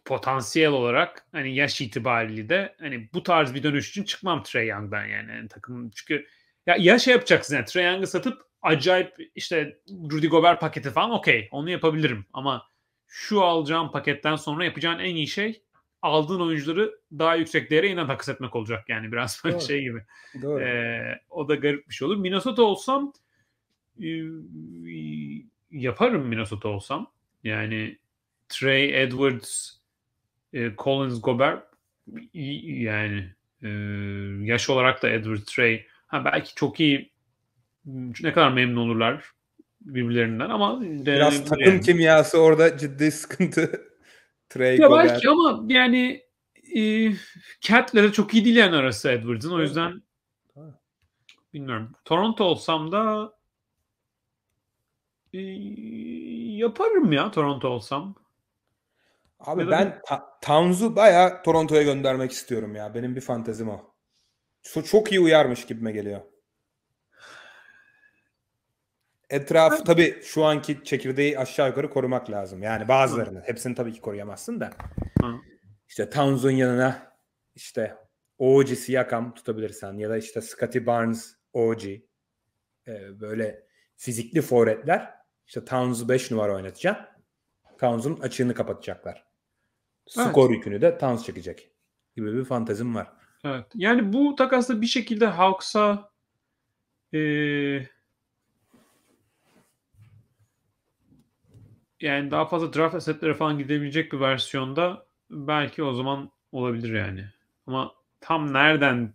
potansiyel olarak hani yaş itibariyle de hani bu tarz bir dönüş için çıkmam Trey Young'dan yani. yani takım çünkü ya, ya şey yapacaksın yani Trey Young'ı satıp acayip işte Rudy Gobert paketi falan okey onu yapabilirim ama şu alacağım paketten sonra yapacağın en iyi şey aldığın oyuncuları daha yüksek değere inan takas etmek olacak yani biraz böyle <laughs> Doğru. şey gibi. Doğru. Ee, o da garip bir şey olur. Minnesota olsam e, yaparım Minnesota olsam. Yani Trey Edwards, e, Collins, Gobert yani e, yaş olarak da Edward Trey ha belki çok iyi ıı, ne kadar memnun olurlar birbirlerinden ama biraz takım yani. kimyası orada ciddi sıkıntı Trey ya Gobert. Belki ama yani e, Cat'le de çok iyi değil yani arası Edwards'ın. O yüzden bilmiyorum. Toronto olsam da e, yaparım ya Toronto olsam. Abi ya ben ta- Towns'u bayağı Toronto'ya göndermek istiyorum ya. Benim bir fantezim o. Çok, çok iyi uyarmış gibime geliyor. Etrafı tabii şu anki çekirdeği aşağı yukarı korumak lazım. Yani bazılarını. Hı. Hepsini tabii ki koruyamazsın da. Hı. İşte Towns'un yanına işte OG Siakam tutabilirsen ya da işte Scotty Barnes OG ee, böyle fizikli foretler işte Towns'u 5 numara oynatacak, Towns'un açığını kapatacaklar. Evet. Skor yükünü de Towns çekecek gibi bir fantezim var. Evet. Yani bu takasla bir şekilde Hawks'a eee yani daha fazla draft assetlere falan gidebilecek bir versiyonda belki o zaman olabilir yani. Ama tam nereden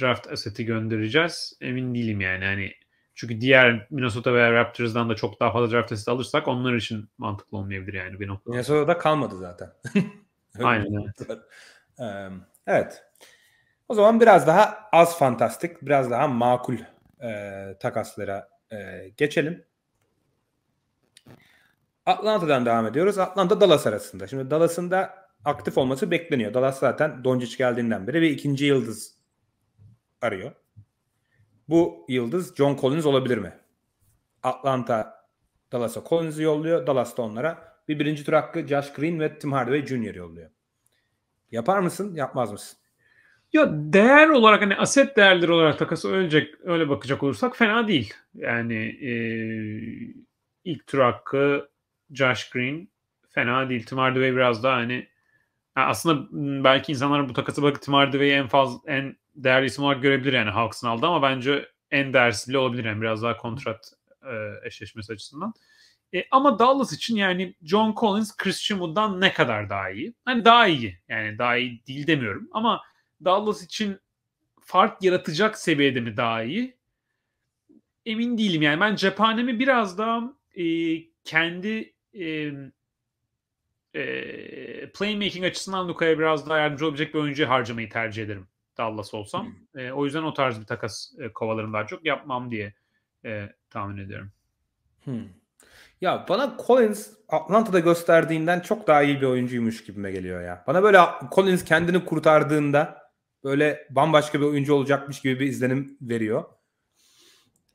draft aseti göndereceğiz emin değilim yani. Hani çünkü diğer Minnesota veya Raptors'dan da çok daha fazla draft aseti alırsak onlar için mantıklı olmayabilir yani bir noktada. Minnesota'da kalmadı zaten. <laughs> Aynen. evet. O zaman biraz daha az fantastik, biraz daha makul e, takaslara e, geçelim. Atlanta'dan devam ediyoruz. Atlanta Dallas arasında. Şimdi Dallas'ın da aktif olması bekleniyor. Dallas zaten Doncic geldiğinden beri bir ikinci yıldız arıyor. Bu yıldız John Collins olabilir mi? Atlanta Dallas'a Collins'i yolluyor. Dallas da onlara bir birinci tur hakkı Josh Green ve Tim Hardaway Jr. yolluyor. Yapar mısın? Yapmaz mısın? Ya değer olarak hani aset değerleri olarak takası ölecek öyle bakacak olursak fena değil. Yani e, ilk tur hakkı Josh Green fena değil. Tim Hardaway biraz daha hani aslında belki insanlar bu takası bakıp Tim Hardaway'i en fazla en değerli isim olarak görebilir yani Hawks'ın aldı ama bence en değersiz olabilir yani biraz daha kontrat e, eşleşmesi açısından. E, ama Dallas için yani John Collins Christian Wood'dan ne kadar daha iyi? Hani daha iyi. Yani daha iyi değil demiyorum ama Dallas için fark yaratacak seviyede mi daha iyi? Emin değilim yani. Ben cephanemi biraz daha e, kendi e, playmaking açısından Luka'ya biraz daha yardımcı olabilecek bir oyuncu harcamayı tercih ederim. Dallas olsam. E, o yüzden o tarz bir takas e, kovalarım daha çok. Yapmam diye e, tahmin ediyorum. Hmm. Ya bana Collins Atlanta'da gösterdiğinden çok daha iyi bir oyuncuymuş gibime geliyor ya. Bana böyle Collins kendini kurtardığında böyle bambaşka bir oyuncu olacakmış gibi bir izlenim veriyor.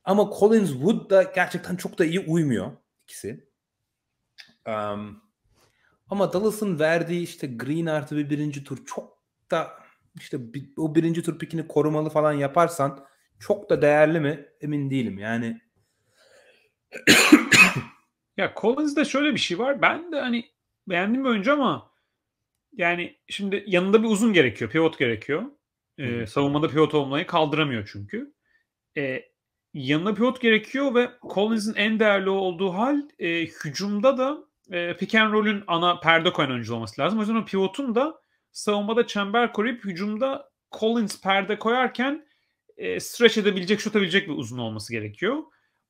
Ama Collins Wood da gerçekten çok da iyi uymuyor ikisi. Um, ama Dallas'ın verdiği işte Green artı bir birinci tur çok da işte bir, o birinci tur pikini korumalı falan yaparsan çok da değerli mi emin değilim. Yani <coughs> ya Collins'da şöyle bir şey var. Ben de hani beğendim önce ama yani şimdi yanında bir uzun gerekiyor. Pivot gerekiyor. Ee, savunmada pivot olmayı kaldıramıyor çünkü. Ee, yanına pivot gerekiyor ve Collins'in en değerli olduğu hal e, hücumda da e, pick and roll'ün ana perde koyan oyuncu olması lazım. O yüzden o pivotun da savunmada çember koruyup hücumda Collins perde koyarken e, stretch edebilecek, şut atabilecek bir uzun olması gerekiyor.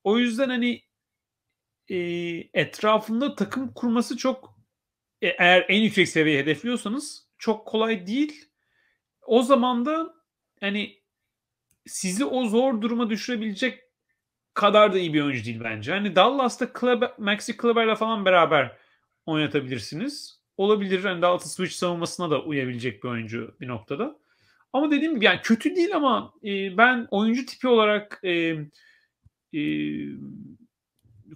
O yüzden hani e, etrafında takım kurması çok e, eğer en yüksek seviyeyi hedefliyorsanız çok kolay değil. O zaman da hani sizi o zor duruma düşürebilecek kadar da iyi bir oyuncu değil bence. Hani Dallas'ta Kleber, Maxi Kleber'la falan beraber oynatabilirsiniz. Olabilir. Hani Dallas switch savunmasına da uyabilecek bir oyuncu bir noktada. Ama dediğim gibi yani kötü değil ama e, ben oyuncu tipi olarak e, e,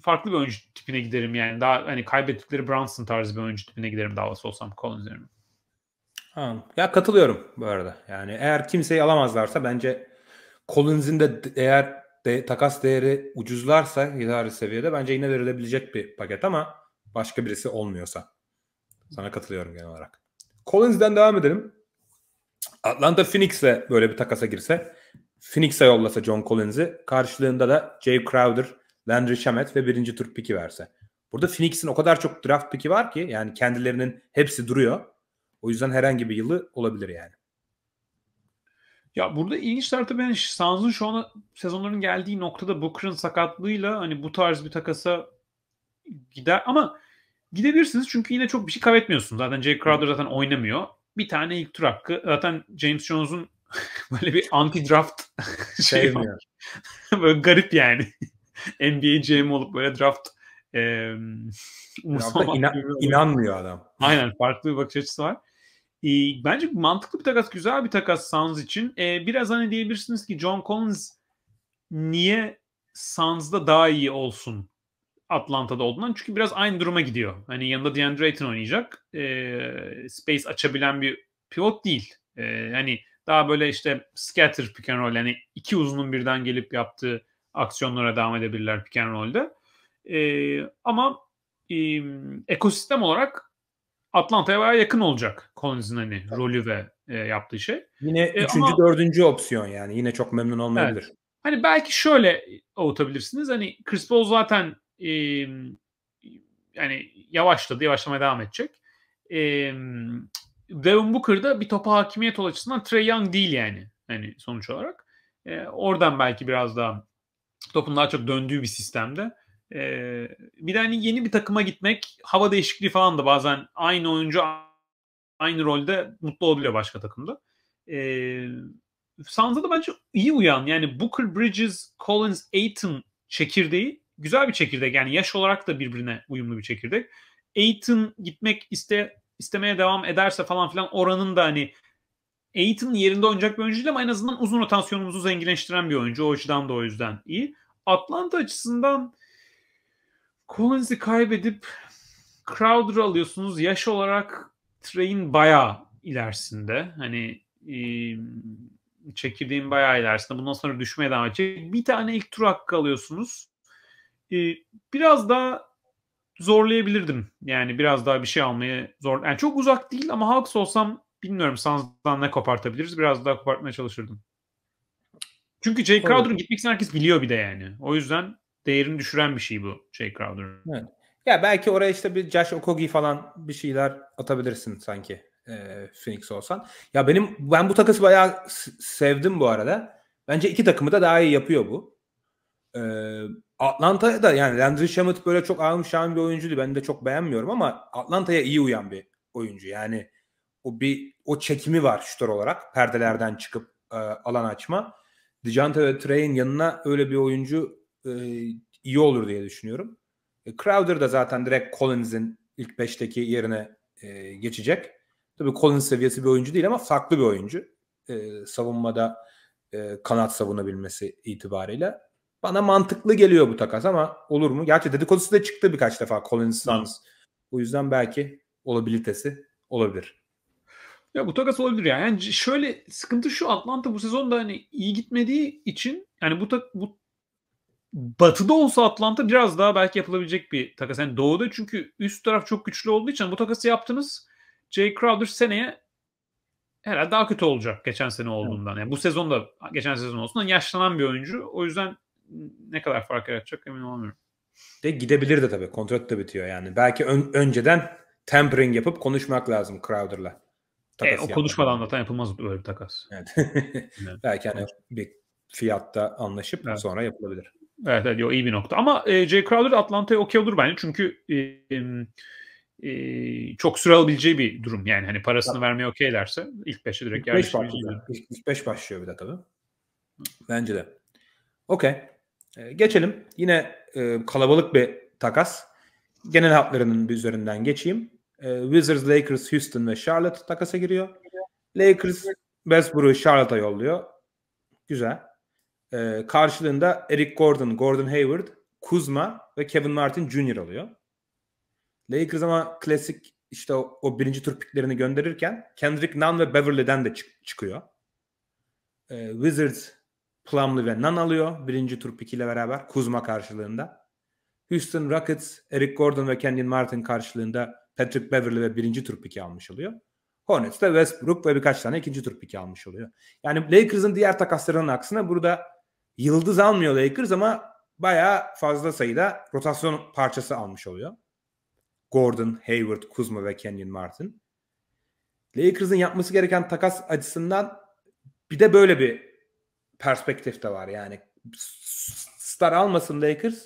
farklı bir oyuncu tipine giderim yani. Daha hani kaybettikleri Brunson tarzı bir oyuncu tipine giderim Dallas olsam Collins üzerine. Ya katılıyorum bu arada. Yani eğer kimseyi alamazlarsa bence Collins'in de eğer de, takas değeri ucuzlarsa idari seviyede bence yine verilebilecek bir paket ama başka birisi olmuyorsa. Sana katılıyorum genel olarak. Collins'den devam edelim. Atlanta Phoenix'le böyle bir takasa girse Phoenix'e yollasa John Collins'i karşılığında da Jay Crowder, Landry Shamet ve birinci tur piki verse. Burada Phoenix'in o kadar çok draft piki var ki yani kendilerinin hepsi duruyor. O yüzden herhangi bir yılı olabilir yani. Ya burada ilginç tarafı ben Sans'ın şu ana sezonların geldiği noktada Booker'ın sakatlığıyla hani bu tarz bir takasa gider ama gidebilirsiniz çünkü yine çok bir şey kaybetmiyorsunuz Zaten Jay Crowder zaten oynamıyor. Bir tane ilk tur hakkı. Zaten James Jones'un <laughs> böyle bir anti draft <laughs> şeyi var. <laughs> böyle garip yani. NBA GM olup böyle draft e, inan, inanmıyor adam. Aynen farklı bir bakış açısı var. E, bence mantıklı bir takas, güzel bir takas Suns için. E, biraz hani diyebilirsiniz ki John Collins niye Suns'da daha iyi olsun Atlanta'da olduğundan. Çünkü biraz aynı duruma gidiyor. Hani yanında DeAndre Ayton oynayacak. E, space açabilen bir pivot değil. E, hani daha böyle işte scatter pick and roll. Yani iki uzunun birden gelip yaptığı aksiyonlara devam edebilirler pick and roll'de. E, ama e, ekosistem olarak Atlanta'ya bayağı yakın olacak Collins'in hani Tabii. rolü ve e, yaptığı şey. Yine e, üçüncü, ama, dördüncü opsiyon yani. Yine çok memnun olmayabilir. Evet. Hani belki şöyle avutabilirsiniz. Hani Chris Paul zaten e, yani yavaşladı, yavaşlamaya devam edecek. E, Devin Booker da bir topa hakimiyet ol açısından Trey Young değil yani. Hani sonuç olarak. E, oradan belki biraz daha topun daha çok döndüğü bir sistemde bir de hani yeni bir takıma gitmek hava değişikliği falan da bazen aynı oyuncu aynı rolde mutlu olabiliyor başka takımda. E, Suns'a da bence iyi uyan yani Booker, Bridges, Collins, Aiton çekirdeği güzel bir çekirdek. Yani yaş olarak da birbirine uyumlu bir çekirdek. Aiton gitmek iste istemeye devam ederse falan filan oranın da hani Aiton'un yerinde oynayacak bir oyuncu değil ama en azından uzun rotasyonumuzu zenginleştiren bir oyuncu. O açıdan da o yüzden iyi. Atlanta açısından Collins'i kaybedip Crowder'ı alıyorsunuz. Yaş olarak Trey'in bayağı ilerisinde. Hani e, çekirdeğin bayağı ilerisinde. Bundan sonra düşmeye devam edecek. Bir tane ilk tur hakkı alıyorsunuz. biraz daha zorlayabilirdim. Yani biraz daha bir şey almaya zor. Yani çok uzak değil ama Hawks olsam bilmiyorum Suns'dan ne kopartabiliriz. Biraz daha kopartmaya çalışırdım. Çünkü Jay Crowder'ın gitmek herkes biliyor bir de yani. O yüzden değerini düşüren bir şey bu Jay Crowder'ın. Evet. Ya belki oraya işte bir Josh Okogi falan bir şeyler atabilirsin sanki e, Phoenix olsan. Ya benim ben bu takası bayağı sevdim bu arada. Bence iki takımı da daha iyi yapıyor bu. E, Atlanta'ya da yani Landry Shamet böyle çok ağım şahım bir oyuncuydu. Ben de çok beğenmiyorum ama Atlanta'ya iyi uyan bir oyuncu. Yani o bir o çekimi var şutör olarak. Perdelerden çıkıp e, alan açma. Dijante ve Trey'in yanına öyle bir oyuncu e, iyi olur diye düşünüyorum. E, Crowder da zaten direkt Collins'in ilk beşteki yerine e, geçecek. Tabii Collins seviyesi bir oyuncu değil ama farklı bir oyuncu. E, savunmada e, kanat savunabilmesi itibarıyla. Bana mantıklı geliyor bu takas ama olur mu? Gerçi dedikodusu da çıktı birkaç defa Collins Suns. O yüzden belki olabilitesi olabilir. Ya bu takas olabilir yani. yani şöyle sıkıntı şu Atlanta bu sezonda hani iyi gitmediği için yani bu, ta, bu batıda olsa Atlanta biraz daha belki yapılabilecek bir takas. Yani doğuda çünkü üst taraf çok güçlü olduğu için bu takası yaptınız. Jay Crowder seneye herhalde daha kötü olacak geçen sene olduğundan. Yani bu sezon da geçen sezon olsun yaşlanan bir oyuncu. O yüzden ne kadar fark yaratacak emin olamıyorum. De gidebilir de tabii. Kontrat da bitiyor yani. Belki ön, önceden tampering yapıp konuşmak lazım Crowder'la. e, o yapmak. konuşmadan zaten yapılmaz böyle bir takas. Evet. <laughs> evet. Belki hani bir fiyatta anlaşıp evet. sonra yapılabilir. Evet, evet o iyi bir nokta. Ama e, Jay Crowder Atlanta'ya okey olur bence. Çünkü e, e, çok süre alabileceği bir durum. Yani hani parasını tabii. vermeye okeylerse ilk 5'e direkt yerleşebilir. İlk 5 başlıyor bir de tabii. Bence de. Okey. E, geçelim. Yine e, kalabalık bir takas. Genel hatlarının bir üzerinden geçeyim. E, Wizards, Lakers, Houston ve Charlotte takasa giriyor. Lakers Westbrook'u Charlotte'a yolluyor. Güzel. E, karşılığında Eric Gordon, Gordon Hayward, Kuzma ve Kevin Martin Jr. alıyor. Lakers ama klasik işte o, o birinci tur piklerini gönderirken Kendrick Nunn ve Beverly'den de çık- çıkıyor. E, Wizards Plumlee ve Nunn alıyor birinci tur pikiyle beraber Kuzma karşılığında. Houston Rockets Eric Gordon ve Kenyon Martin karşılığında Patrick Beverly ve birinci tur piki almış oluyor. Hornets de Westbrook ve birkaç tane ikinci tur piki almış oluyor. Yani Lakers'ın diğer takaslarının aksine burada yıldız almıyor Lakers ama bayağı fazla sayıda rotasyon parçası almış oluyor. Gordon, Hayward, Kuzma ve Kenyon Martin. Lakers'ın yapması gereken takas açısından bir de böyle bir perspektif de var. Yani star almasın Lakers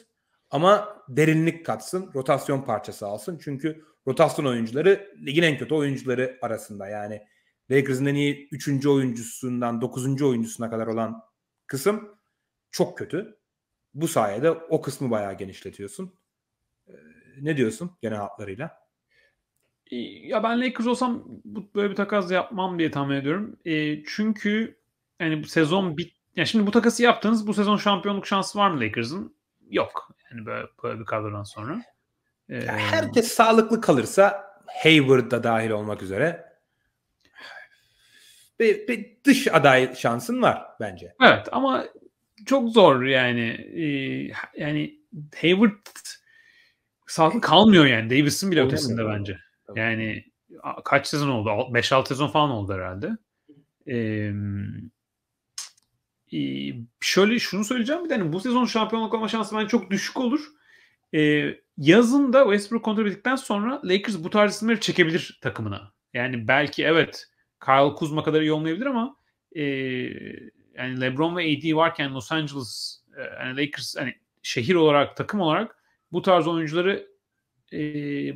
ama derinlik katsın, rotasyon parçası alsın. Çünkü rotasyon oyuncuları ligin en kötü oyuncuları arasında. Yani Lakers'ın en iyi 3. oyuncusundan 9. oyuncusuna kadar olan kısım çok kötü. Bu sayede o kısmı bayağı genişletiyorsun. Ee, ne diyorsun genel hatlarıyla? Ee, ya ben Lakers olsam böyle bir takas yapmam diye tahmin ediyorum. E, çünkü yani bu sezon bit ya şimdi bu takası yaptınız. Bu sezon şampiyonluk şansı var mı Lakers'ın? Yok. Yani böyle, böyle bir kadrodan sonra. Ee, ya herkes sağlıklı kalırsa Hayward da dahil olmak üzere bir, bir dış aday şansın var bence. Evet ama çok zor yani. E, yani Hayward sağlıklı kalmıyor yani. Davis'in bile ötesinde bence. Tabii. Yani kaç sezon oldu? 5-6 sezon falan oldu herhalde. ee, şöyle şunu söyleyeceğim bir de hani bu sezon şampiyonluk olma şansı bence çok düşük olur. Ee, yazın Westbrook kontrol ettikten sonra Lakers bu tarz isimleri çekebilir takımına. Yani belki evet Kyle Kuzma kadar iyi olmayabilir ama e, yani LeBron ve AD varken Los Angeles e, yani Lakers yani şehir olarak takım olarak bu tarz oyuncuları e,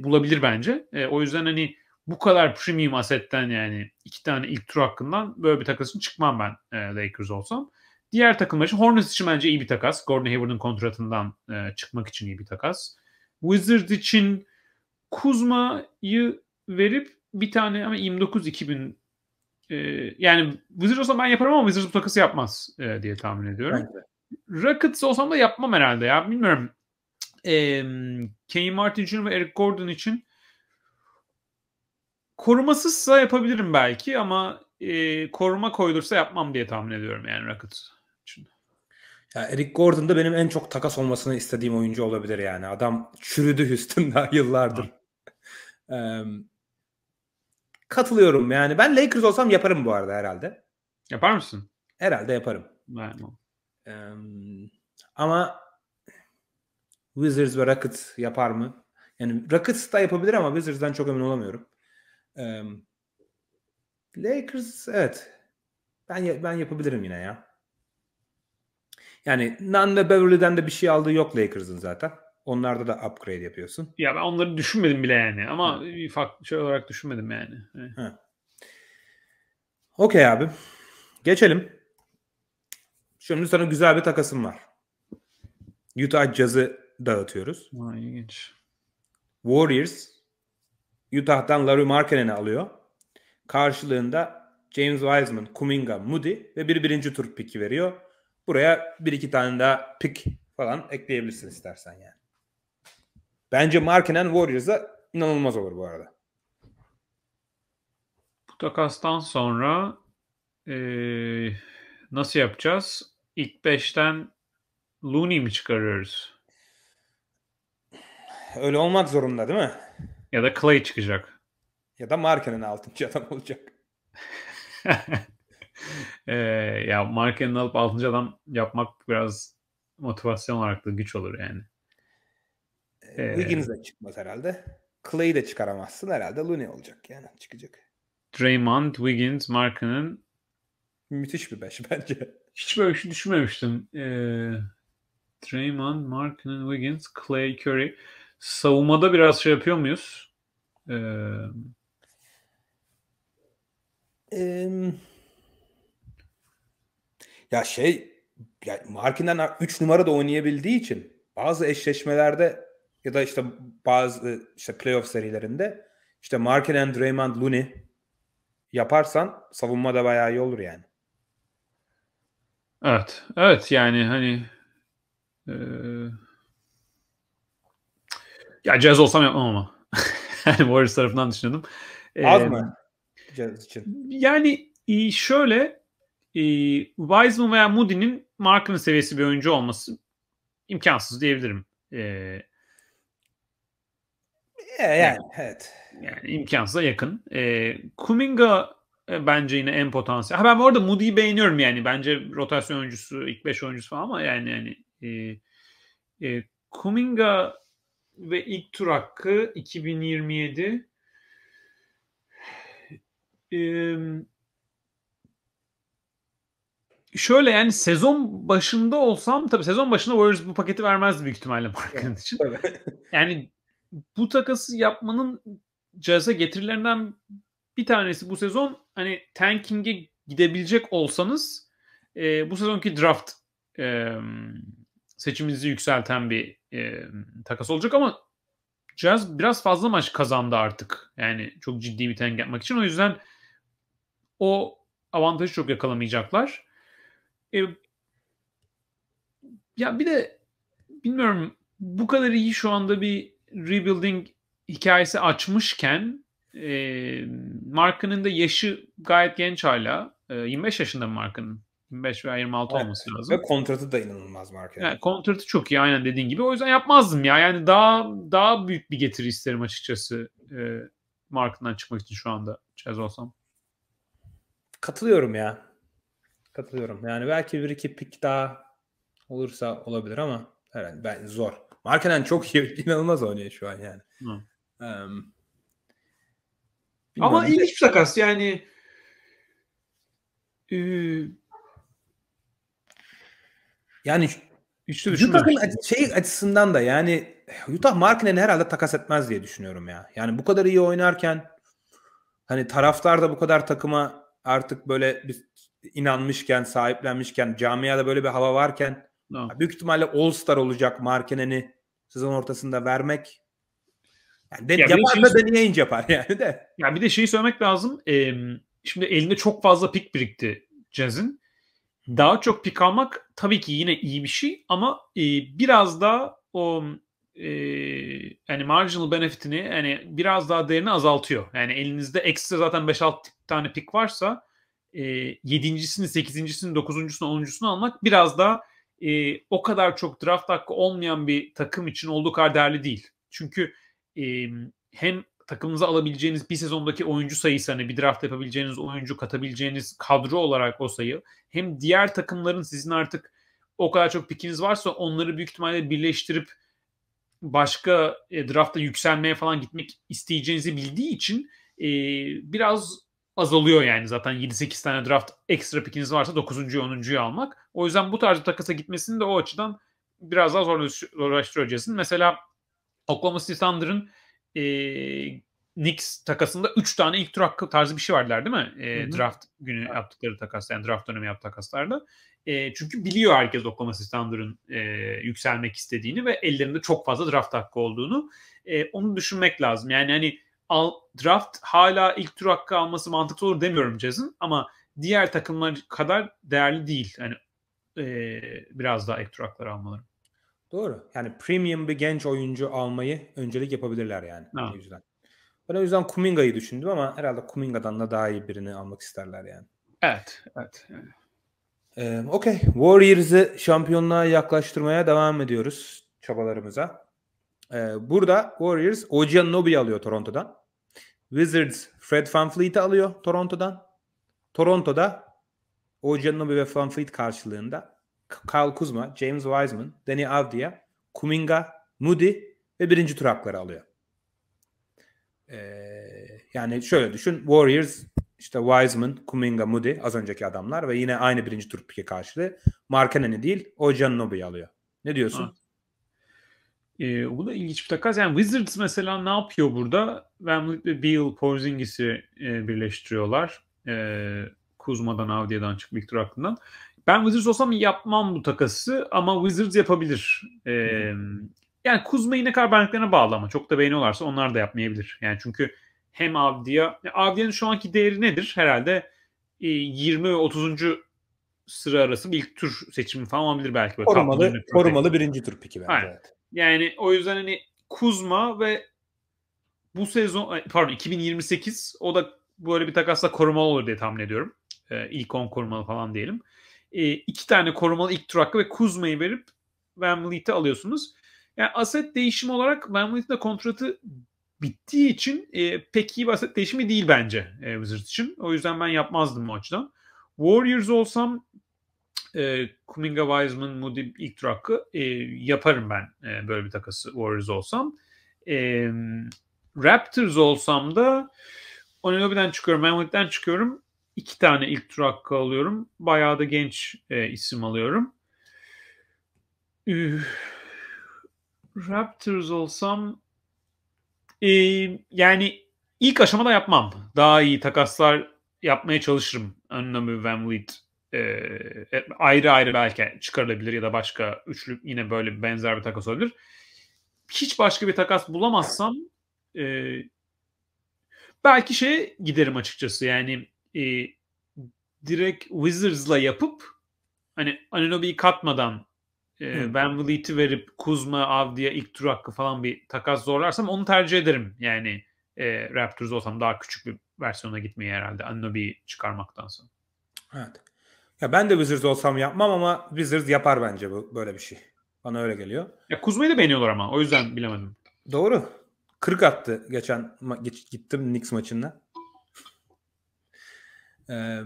bulabilir bence. E, o yüzden hani bu kadar premium asetten yani iki tane ilk tur hakkından böyle bir takasın çıkmam ben e, Lakers olsam. Diğer takımlar için Hornets için bence iyi bir takas. Gordon Hayward'ın kontratından e, çıkmak için iyi bir takas. Wizards için Kuzma'yı verip bir tane ama 29 2000 e, yani Wizards olsam ben yaparım ama Wizards takası yapmaz e, diye tahmin ediyorum. Bence. Rockets olsam da yapmam herhalde ya. Bilmiyorum. E, Kenny Martin için ve Eric Gordon için korumasızsa yapabilirim belki ama e, koruma koydursa yapmam diye tahmin ediyorum yani Rockets için. Ya Eric Gordon da benim en çok takas olmasını istediğim oyuncu olabilir yani. Adam çürüdü üstünde <laughs> yıllardır. um, Katılıyorum yani. Ben Lakers olsam yaparım bu arada herhalde. Yapar mısın? Herhalde yaparım. Aynen. ama Wizards ve Rockets yapar mı? Yani Rockets da yapabilir ama Wizards'dan çok emin olamıyorum. Lakers evet. Ben ben yapabilirim yine ya. Yani Nan ve Beverly'den de bir şey aldığı yok Lakers'ın zaten. Onlarda da upgrade yapıyorsun. Ya ben onları düşünmedim bile yani ama Hı. farklı şey olarak düşünmedim yani. Hı. Okey abi. Geçelim. Şimdi sana güzel bir takasım var. Utah Jazz'ı dağıtıyoruz. Vay ilginç. Warriors Utah'tan Larry Markkanen'i alıyor. Karşılığında James Wiseman, Kuminga, Moody ve bir birinci tur piki veriyor. Buraya bir iki tane daha pik falan ekleyebilirsin istersen yani. Bence Markenen Warriors'a inanılmaz olur bu arada. Bu takastan sonra e, nasıl yapacağız? İlk 5'ten Looney mi çıkarıyoruz? Öyle olmak zorunda değil mi? Ya da Clay çıkacak. Ya da Markenen 6. adam olacak. <laughs> e, ya Markenen alıp 6. adam yapmak biraz motivasyon olarak da güç olur yani. Ee, Wiggins de çıkmaz herhalde. Clay de çıkaramazsın herhalde. Looney olacak yani çıkacak. Draymond, Wiggins, Markin'in Müthiş bir beş <laughs> bence. Hiç böyle bir şey düşünmemiştim. Ee, Draymond, Markkanen, Wiggins, Clay, Curry. Savunmada biraz şey yapıyor muyuz? Ee, ee, ya şey ya Markinen 3 numara da oynayabildiği için bazı eşleşmelerde ya da işte bazı işte playoff serilerinde işte Marken and Draymond Looney yaparsan savunma da bayağı iyi olur yani. Evet. Evet yani hani ee... ya Jazz olsam yapmam ama. <laughs> yani Warriors tarafından düşünüyordum. Ee, Az mı? Jazz için. Yani e, şöyle e, Wiseman veya Moody'nin Mark'ın seviyesi bir oyuncu olması imkansız diyebilirim. E, e, yani, yani evet. Yani imkansıza yakın. E, Kuminga e, bence yine en potansiyel. Ha ben orada Moody'yi beğeniyorum yani. Bence rotasyon oyuncusu, ilk 5 oyuncusu falan ama yani yani e, e, Kuminga ve ilk tur hakkı 2027 ee, şöyle yani sezon başında olsam tabii sezon başında Warriors bu paketi vermezdi büyük ihtimalle Markkanen için. yani bu takası yapmanın Jazz'a getirilerinden bir tanesi bu sezon hani tanking'e gidebilecek olsanız e, bu sezonki draft e, seçiminizi yükselten bir e, takas olacak ama Jazz biraz fazla maç kazandı artık. Yani çok ciddi bir tank yapmak için. O yüzden o avantajı çok yakalamayacaklar. E, ya bir de bilmiyorum bu kadar iyi şu anda bir rebuilding hikayesi açmışken e, Mark'ının da yaşı gayet genç hala. E, 25 yaşında Mark'ının. 25 veya 26 evet. olması lazım. Ve kontratı da inanılmaz Mark'ın. Yani kontratı çok iyi aynen dediğin gibi. O yüzden yapmazdım ya. Yani daha daha büyük bir getiri isterim açıkçası e, Mark'ından çıkmak için şu anda Jazz olsam. Katılıyorum ya. Katılıyorum. Yani belki bir iki pik daha olursa olabilir ama herhalde ben zor. Markenen çok iyi, <laughs> inanılmaz oynuyor şu an yani. Um, Ama ilginç bir takas yani. E, yani üçlü Utah'ın şey açısından da yani Utah Markinen'i herhalde takas etmez diye düşünüyorum ya. Yani bu kadar iyi oynarken hani taraftar da bu kadar takıma artık böyle bir inanmışken, sahiplenmişken, camiada böyle bir hava varken no. büyük ihtimalle All Star olacak Markeneni sezon ortasında vermek yani de, ya yapar da şey, deneyince yapar yani de. Ya bir de şeyi söylemek lazım. E, şimdi elinde çok fazla pik birikti Jazz'in. Daha çok pik almak tabii ki yine iyi bir şey ama e, biraz daha o e, yani marginal benefitini yani biraz daha değerini azaltıyor. Yani elinizde ekstra zaten 5-6 tane pik varsa e, 7.sini, 8.sini, 9.sunu, 10.sunu almak biraz daha e, o kadar çok draft hakkı olmayan bir takım için olduğu kadar değerli değil. Çünkü e, hem takımınıza alabileceğiniz bir sezondaki oyuncu sayısı hani bir draft yapabileceğiniz oyuncu katabileceğiniz kadro olarak o sayı hem diğer takımların sizin artık o kadar çok pikiniz varsa onları büyük ihtimalle birleştirip başka e, draftta yükselmeye falan gitmek isteyeceğinizi bildiği için e, biraz azalıyor yani zaten 7-8 tane draft ekstra pikiniz varsa 9.yu 10.yu almak. O yüzden bu tarz takasa gitmesini de o açıdan biraz daha zorlaştırıyor Jason. Mesela Oklahoma City Thunder'ın e, Knicks takasında 3 tane ilk tur hakkı tarzı bir şey verdiler değil mi? E, draft günü yaptıkları takas yani draft dönemi yaptığı takaslarda. E, çünkü biliyor herkes Oklahoma City Thunder'ın e, yükselmek istediğini ve ellerinde çok fazla draft hakkı olduğunu. E, onu düşünmek lazım. Yani hani al, draft hala ilk tur hakkı alması mantıklı olur demiyorum Jazz'ın ama diğer takımlar kadar değerli değil. Hani e, biraz daha ilk tur hakları almaları. Doğru. Yani premium bir genç oyuncu almayı öncelik yapabilirler yani. Ha. O yüzden. Ben o yüzden Kuminga'yı düşündüm ama herhalde Kuminga'dan da daha iyi birini almak isterler yani. Evet. Evet. evet. Ee, Okey. Warriors'ı şampiyonluğa yaklaştırmaya devam ediyoruz çabalarımıza. Ee, burada Warriors Oji Nobi alıyor Toronto'dan. Wizards Fred VanVleet'i alıyor Toronto'dan. Toronto'da Oji Nobi ve VanVleet karşılığında Kyle Kuzma, James Wiseman, Danny Avdia, Kuminga, Moody ve birinci tur hakları alıyor. Ee, yani şöyle düşün. Warriors işte Wiseman, Kuminga, Moody az önceki adamlar ve yine aynı birinci tur piki karşılığı. Markanen'i değil Ojan Nobi'yi alıyor. Ne diyorsun? Ha. E, bu da ilginç bir takas. Yani Wizards mesela ne yapıyor burada? Van ve Beal Porzingis'i e, birleştiriyorlar. E, Kuzma'dan, Avdia'dan çık Victor aklından. Ben Wizards olsam yapmam bu takası ama Wizards yapabilir. E, hmm. Yani Kuzma'yı ne kadar benliklerine bağlı ama çok da beğeniyorlarsa onlar da yapmayabilir. Yani çünkü hem Avdia, Avdia'nın şu anki değeri nedir? Herhalde 20 ve 30. sıra arası ilk tur seçimi falan olabilir belki. Böyle korumalı, korumalı birinci tur piki bence. Aynen. Evet. Yani o yüzden hani Kuzma ve bu sezon pardon 2028 o da böyle bir takasla korumalı olur diye tahmin ediyorum. Ee, ilk 10 korumalı falan diyelim. Ee, iki tane korumalı ilk tur hakkı ve Kuzma'yı verip Van Vliet'i alıyorsunuz. Yani aset değişimi olarak Van Vliet'in de kontratı bittiği için e, pek iyi bir aset değişimi değil bence e, Wizards için. O yüzden ben yapmazdım o açıdan. Warriors olsam e, Kuminga, Wiseman, Moody ilk tur e, yaparım ben e, böyle bir takası Warriors olsam. E, Raptors olsam da Onenobi'den çıkıyorum, Mahmut'ten çıkıyorum. İki tane ilk tur hakkı alıyorum. Bayağı da genç e, isim alıyorum. Üf. Raptors olsam e, yani ilk aşamada yapmam. Daha iyi takaslar yapmaya çalışırım. Önlemi Van Vliet ee, e, ayrı ayrı belki çıkarılabilir ya da başka üçlü yine böyle benzer bir takas olabilir. Hiç başka bir takas bulamazsam e, belki şeye giderim açıkçası. Yani e, direkt Wizards'la yapıp hani Anunobi'yi katmadan e, Van Vliet'i verip Kuzma, Avdi'ye ilk tur hakkı falan bir takas zorlarsam onu tercih ederim. Yani e, Raptors olsam daha küçük bir versiyona gitmeyi herhalde Anunobi'yi çıkarmaktansa. Evet. Ya ben de Wizards olsam yapmam ama Wizards yapar bence bu, böyle bir şey. Bana öyle geliyor. Ya Kuzma'yı da beğeniyorlar ama o yüzden bilemedim. Doğru. 40 attı geçen ma- geç- gittim Knicks maçında. Ee,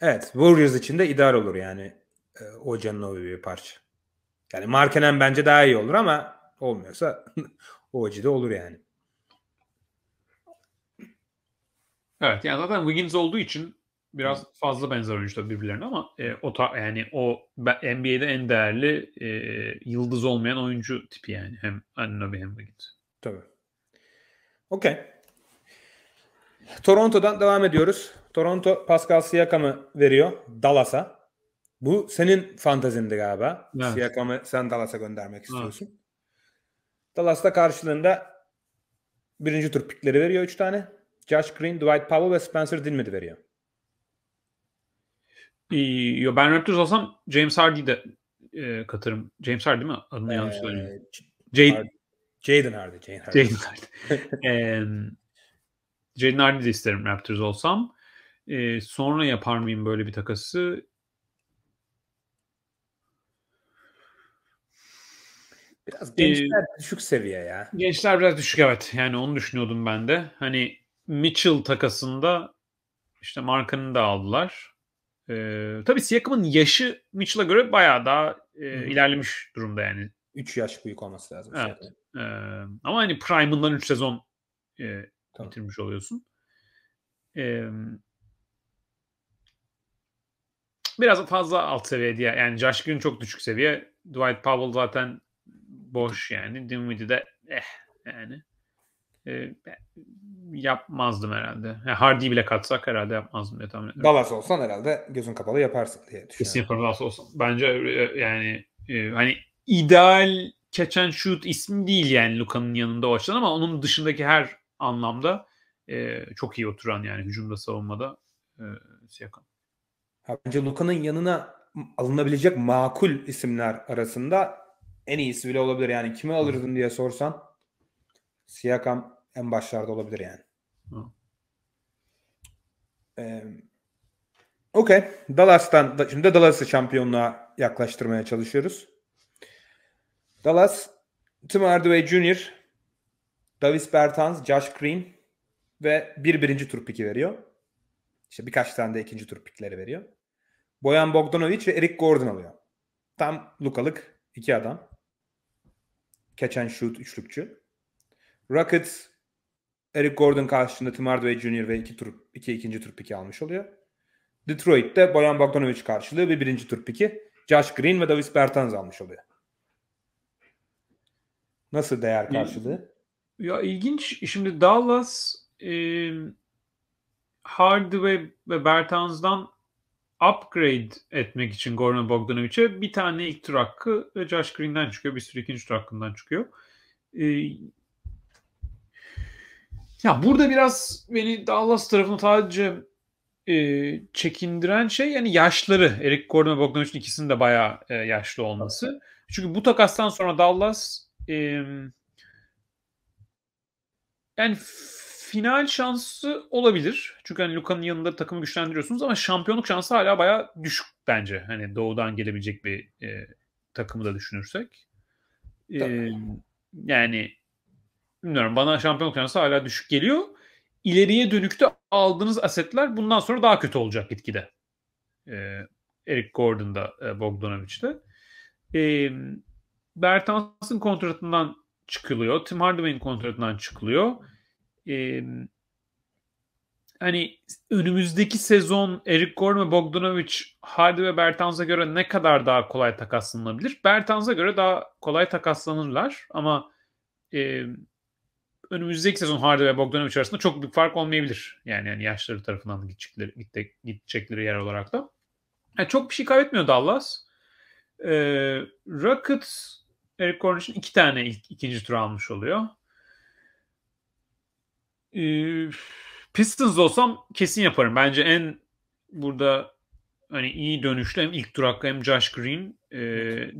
evet Warriors için de idare olur yani e, o Canovi bir parça. Yani Markenen bence daha iyi olur ama olmuyorsa <laughs> OG'de olur yani. Evet yani zaten Wiggins olduğu için biraz fazla benzer oyuncular birbirlerine ama e, o ta, yani o NBA'de en değerli e, yıldız olmayan oyuncu tipi yani hem Anunoby hem Wiggins. Tabii. Okey. Toronto'dan devam ediyoruz. Toronto Pascal Siakam'ı veriyor Dallas'a. Bu senin fantazindi galiba. Evet. Siakam'ı sen Dallas'a göndermek istiyorsun. Evet. Dallas'ta karşılığında birinci tur pikleri veriyor 3 tane. Josh Green, Dwight Powell ve Spencer Dinwiddie veriyor. Yo, ben Raptors olsam James Hardy'yi de e, katarım. James Hardy mi? Adını ee, yanlış söylüyorum. Jaden Hardy. Jaden Hardy. Jaden Hardy. ee, Hardy de isterim Raptors olsam. Ee, sonra yapar mıyım böyle bir takası? Biraz gençler ee, düşük seviye ya. Gençler biraz düşük evet. Yani onu düşünüyordum ben de. Hani Mitchell takasında işte markanın da aldılar. Ee, tabii Siakam'ın yaşı Mitchell'a göre bayağı daha e, hmm. ilerlemiş durumda yani. 3 yaş büyük olması lazım. Evet. Ee, ama hani Prime'ından 3 sezon e, tamam. bitirmiş oluyorsun. Ee, biraz fazla alt seviye diye. Yani Josh Green çok düşük seviye. Dwight Powell zaten boş yani. Dinwiddie de eh yani e, yapmazdım herhalde. Yani Hardy'yi bile katsak herhalde yapmazdım diye tahmin ediyorum. Dallas olsan herhalde gözün kapalı yaparsın diye e, düşünüyorum. Kesinlikle Dallas olsan. Bence e, yani e, hani ideal catch and shoot ismi değil yani Luka'nın yanında o açıdan ama onun dışındaki her anlamda e, çok iyi oturan yani hücumda savunmada e, Siakam. Bence Luka'nın yanına alınabilecek makul isimler arasında en iyisi bile olabilir. Yani kimi alırdın diye sorsan Siyakam en başlarda olabilir yani. Ee, Okey. Dallas'tan şimdi de Dallas'ı şampiyonluğa yaklaştırmaya çalışıyoruz. Dallas Tim Hardaway Jr. Davis Bertans, Josh Green ve bir birinci tur piki veriyor. İşte birkaç tane de ikinci tur pikleri veriyor. Boyan Bogdanovic ve Eric Gordon alıyor. Tam Lukalık iki adam. Catch and shoot üçlükçü. Rockets Eric Gordon karşılığında Tim Hardaway Jr. ve iki, tur, iki ikinci tur piki almış oluyor. Detroit'te Boyan Bogdanovic karşılığı bir birinci tur piki Josh Green ve Davis Bertans almış oluyor. Nasıl değer karşılığı? Ya ilginç. Şimdi Dallas e, Hardaway ve Bertans'dan upgrade etmek için Gordon Bogdanovic'e bir tane ilk tur hakkı ve Josh Green'den çıkıyor. Bir sürü ikinci tur hakkından çıkıyor. E, ya burada biraz beni Dallas tarafını sadece e, çekindiren şey yani yaşları. Eric Gordon ve Bogdanovic'in ikisinin de bayağı e, yaşlı olması. Çünkü bu takastan sonra Dallas e, yani final şansı olabilir. Çünkü hani Luka'nın yanında takımı güçlendiriyorsunuz ama şampiyonluk şansı hala bayağı düşük bence. Hani doğudan gelebilecek bir e, takımı da düşünürsek. E, yani bilmiyorum bana şampiyonluk şansı hala düşük geliyor. İleriye dönükte aldığınız asetler bundan sonra daha kötü olacak gitgide. Ee, Eric Gordon'da, e, Bogdanovic'de. Ee, Bertans'ın kontratından çıkılıyor. Tim Hardaway'in kontratından çıkılıyor. Ee, hani önümüzdeki sezon Eric Gordon ve Bogdanovic Hardaway ve Bertans'a göre ne kadar daha kolay takaslanabilir? Bertans'a göre daha kolay takaslanırlar ama e, önümüzdeki sezon Harden ve Bogdanovic arasında çok büyük fark olmayabilir. Yani, yani yaşları tarafından gidecekleri, gidecekleri yer olarak da. Yani çok bir şey kaybetmiyor Dallas. Ee, Rockets Eric Cornish'in iki tane ilk, ikinci tur almış oluyor. Ee, Pistons olsam kesin yaparım. Bence en burada hani iyi dönüşlü hem ilk tur hakkı hem Josh Green. Ee,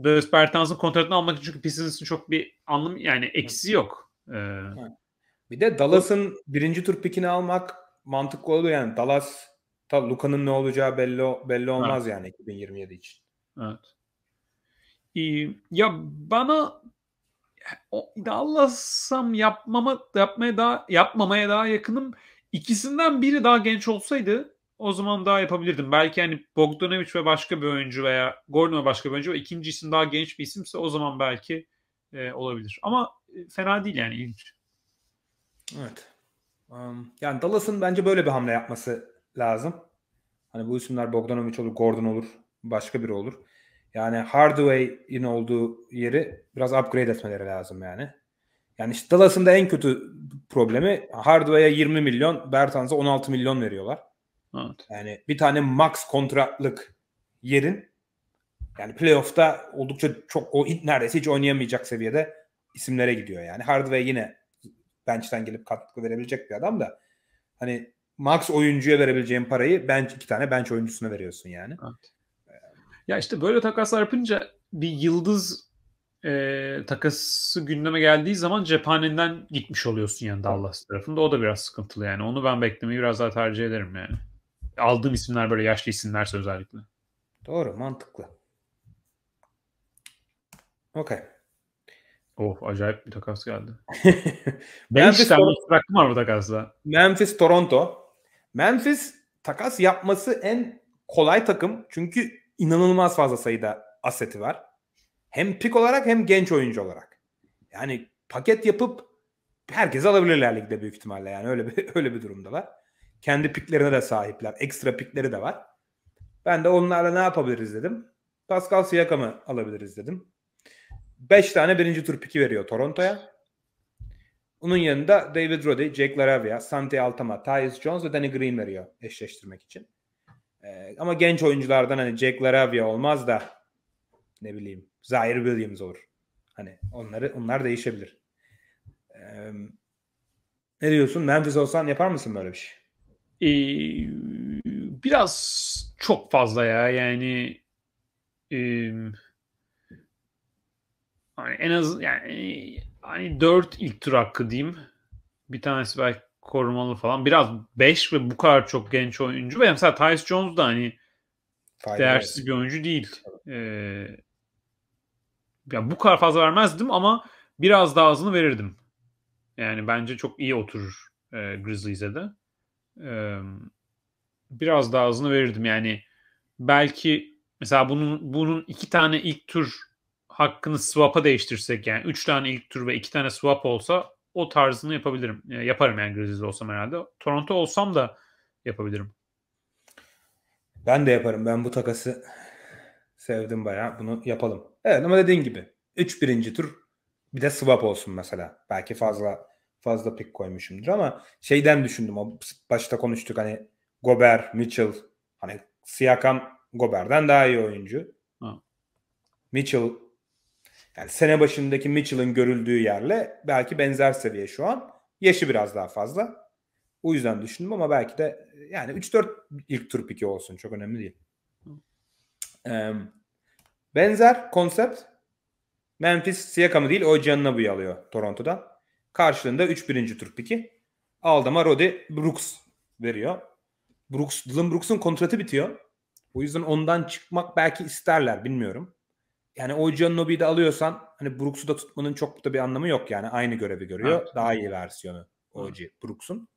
Darius Bertans'ın kontratını almak için çünkü Pistons'ın çok bir anlamı yani eksi yok. Ee, bir de Dallas'ın birinci tur pikini almak mantıklı oluyor yani. Dallas tabi Luka'nın ne olacağı belli belli olmaz evet. yani 2027 için. Evet. Ee, ya bana Dallas'am yapmama yapmaya daha yapmamaya daha yakınım. İkisinden biri daha genç olsaydı o zaman daha yapabilirdim. Belki hani Bogdanovic ve başka bir oyuncu veya Gordon ve başka bir oyuncu ve ikinci isim daha genç bir isimse o zaman belki e, olabilir. Ama e, fena değil yani ilginç. Evet. Um, yani Dallas'ın bence böyle bir hamle yapması lazım. Hani bu isimler Bogdanovic olur, Gordon olur, başka biri olur. Yani Hardaway'in olduğu yeri biraz upgrade etmeleri lazım yani. Yani işte Dallas'ın da en kötü problemi Hardaway'a 20 milyon, Bertans'a 16 milyon veriyorlar. Evet. Yani bir tane max kontratlık yerin yani playoff'ta oldukça çok o neredeyse hiç oynayamayacak seviyede isimlere gidiyor yani. Hardaway yine bench'ten gelip katkı verebilecek bir adam da hani max oyuncuya verebileceğin parayı bench iki tane bench oyuncusuna veriyorsun yani. Evet. Ya işte böyle takaslar yapınca bir yıldız e, takası gündeme geldiği zaman cephanenden gitmiş oluyorsun yani Dallas tarafında. O da biraz sıkıntılı yani. Onu ben beklemeyi biraz daha tercih ederim yani. Aldığım isimler böyle yaşlı isimlerse özellikle. Doğru mantıklı. Okey. Oh acayip bir takas geldi. <laughs> Memphis tane bıraktım var bu takasla. Memphis Toronto. Memphis takas yapması en kolay takım. Çünkü inanılmaz fazla sayıda aseti var. Hem pik olarak hem genç oyuncu olarak. Yani paket yapıp herkes alabilirler ligde büyük ihtimalle yani öyle bir <laughs> öyle bir durumda var. Kendi piklerine de sahipler. Ekstra pikleri de var. Ben de onlarla ne yapabiliriz dedim. Pascal Siakam'ı alabiliriz dedim. 5 tane birinci tur piki veriyor Toronto'ya. Onun yanında David Roddy, Jake Laravia, Santi Altama, Tyus Jones ve Danny Green veriyor eşleştirmek için. Ee, ama genç oyunculardan hani Jake Laravia olmaz da ne bileyim Zaire Williams olur. Hani onları onlar değişebilir. Ee, ne diyorsun? Memphis olsan yapar mısın böyle bir şey? Ee, biraz çok fazla ya yani e, hani en az yani e, hani 4 ilk tur hakkı diyeyim. Bir tanesi belki korumalı falan. Biraz 5 ve bu kadar çok genç oyuncu. Ve mesela Tyce Jones da hani Faydalı. değersiz bir oyuncu değil. Ee, ya bu kadar fazla vermezdim ama biraz daha azını verirdim. Yani bence çok iyi oturur e, Grizzlies'e de. Ee, biraz daha azını verirdim. Yani belki mesela bunun bunun iki tane ilk tur hakkını swap'a değiştirsek yani 3 tane ilk tur ve 2 tane swap olsa o tarzını yapabilirim. yaparım yani Grizzlies olsam herhalde. Toronto olsam da yapabilirim. Ben de yaparım. Ben bu takası sevdim bayağı. Bunu yapalım. Evet ama dediğin gibi 3 birinci tur bir de swap olsun mesela. Belki fazla fazla pik koymuşumdur ama şeyden düşündüm. O başta konuştuk hani Gober, Mitchell hani Siakam Gober'den daha iyi oyuncu. Ha. Mitchell yani sene başındaki Mitchell'ın görüldüğü yerle belki benzer seviye şu an. Yaşı biraz daha fazla. O yüzden düşündüm ama belki de yani 3-4 ilk tur piki olsun. Çok önemli değil. Ee, benzer konsept Memphis Siakam'ı değil o Giannabu'yu alıyor Toronto'da. Karşılığında 3 birinci tur piki. Aldama Rodi Brooks veriyor. Brooks, Dylan Brooks'un kontratı bitiyor. O yüzden ondan çıkmak belki isterler bilmiyorum yani o Giannobi'yi de alıyorsan hani Brooks'u da tutmanın çok da bir anlamı yok yani. Aynı görevi görüyor. Evet. Daha iyi versiyonu OG Brooks'un.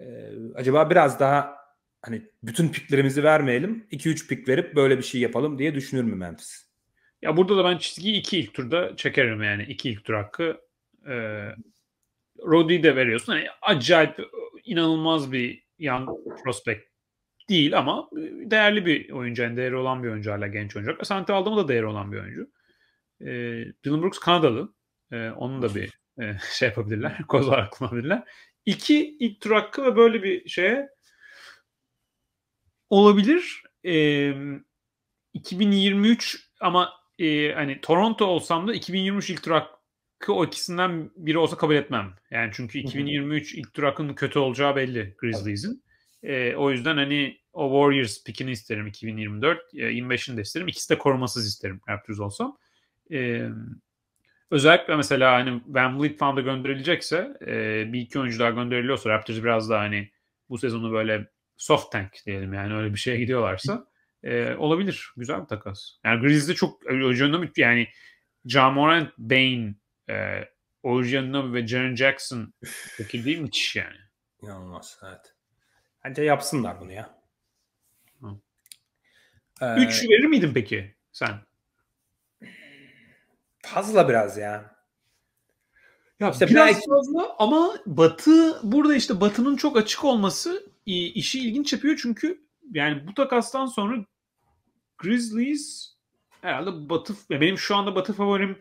Ee, acaba biraz daha hani bütün piklerimizi vermeyelim. 2-3 pik verip böyle bir şey yapalım diye düşünür mü Memphis? Ya burada da ben çizgiyi iki ilk turda çekerim yani. iki ilk tur hakkı. Ee, Roddy'yi de veriyorsun. Yani acayip inanılmaz bir yan prospect değil ama e, değerli bir oyuncu. Yani değeri olan bir oyuncu hala genç oyuncu. Asante Aldama da değeri olan bir oyuncu. E, Dylan Brooks Kanadalı. E, onun da bir e, <laughs> şey yapabilirler. <laughs> Kozlar kullanabilirler. İki ilk tur hakkı ve böyle bir şeye olabilir. E, 2023 ama e, hani Toronto olsam da 2023 ilk tur hakkı o ikisinden biri olsa kabul etmem. Yani çünkü 2023 ilk tur hakkının kötü olacağı belli Grizzlies'in. E, o yüzden hani o Warriors pickini isterim 2024. E, 25'ini de isterim. İkisi de korumasız isterim Raptors olsam. E, özellikle mesela hani Van Vliet falan da gönderilecekse e, bir iki oyuncu daha gönderiliyorsa Raptors biraz daha hani bu sezonu böyle soft tank diyelim yani öyle bir şeye gidiyorlarsa e, olabilir. Güzel bir takas. Yani Grizzly çok önceden yani Ja Morant, Bane, e, Ojianobi ve Jaren Jackson peki değil mi müthiş yani. İnanılmaz evet. Bence yapsınlar bunu ya. Ee, Üç verir miydin peki sen? Fazla biraz ya. Ya işte biraz belki... fazla ama Batı burada işte Batı'nın çok açık olması işi ilginç yapıyor çünkü yani bu takastan sonra Grizzlies herhalde Batı benim şu anda Batı favorim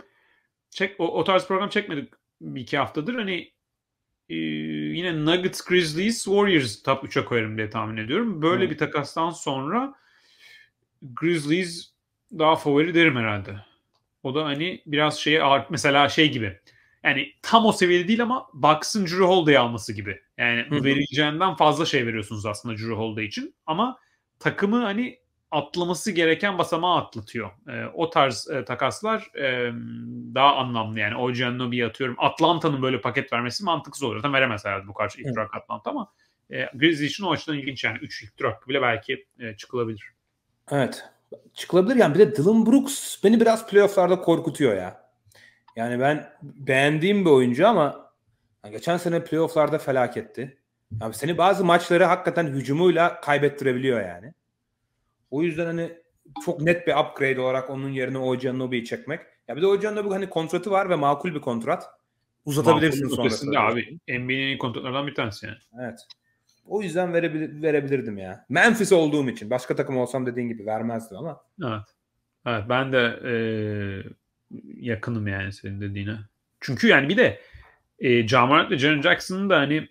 çek o, o tarz program çekmedik bir iki haftadır. Hani ee, yine Nuggets, Grizzlies, Warriors top 3'e koyarım diye tahmin ediyorum. Böyle hmm. bir takastan sonra Grizzlies daha favori derim herhalde. O da hani biraz şeye art mesela şey gibi. Yani tam o seviyede değil ama Bucks'ın Drew Holiday'i alması gibi. Yani hı vereceğinden fazla şey veriyorsunuz aslında Drew Holiday için. Ama takımı hani atlaması gereken basamağı atlatıyor. E, o tarz e, takaslar e, daha anlamlı yani. O Giannobi'yi atıyorum. Atlanta'nın böyle paket vermesi mantıksız olur. Zaten veremez herhalde bu karşı şey ilk durak Atlanta ama e, Grizzly için o açıdan ilginç yani. üç ilk durak bile belki e, çıkılabilir. Evet. Çıkılabilir yani. Bir de Dylan Brooks beni biraz playofflarda korkutuyor ya. Yani ben beğendiğim bir oyuncu ama yani geçen sene playofflarda felaketti. Yani seni bazı maçları hakikaten hücumuyla kaybettirebiliyor yani. O yüzden hani çok net bir upgrade olarak onun yerine Ojan Nobi'yi çekmek. Ya bir de Ojan Nobi hani kontratı var ve makul bir kontrat. Uzatabilirsin sonra. abi. NBA'nin kontratlarından bir tanesi yani. Evet. O yüzden verebilir, verebilirdim ya. Memphis olduğum için. Başka takım olsam dediğin gibi vermezdim ama. Evet. Evet ben de e, yakınım yani senin dediğine. Çünkü yani bir de e, Jamarant ve John Jackson'ın da hani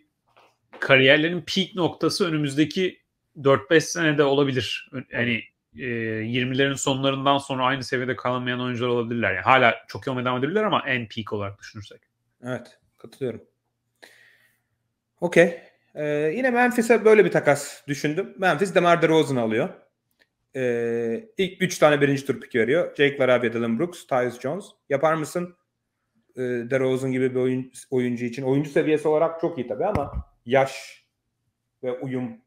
kariyerlerin peak noktası önümüzdeki 4-5 senede olabilir. Yani e, 20'lerin sonlarından sonra aynı seviyede kalamayan oyuncular olabilirler. Yani hala çok iyi olmaya devam edebilirler ama en peak olarak düşünürsek. Evet. Katılıyorum. Okey. Ee, yine Memphis'e böyle bir takas düşündüm. Memphis DeMar DeRozan alıyor. Ee, ilk 3 tane birinci tur piki veriyor. Jake Larabia, Dylan Brooks, Tyus Jones. Yapar mısın? Ee, DeRozan gibi bir oyun, oyuncu için. Oyuncu seviyesi olarak çok iyi tabii ama yaş ve uyum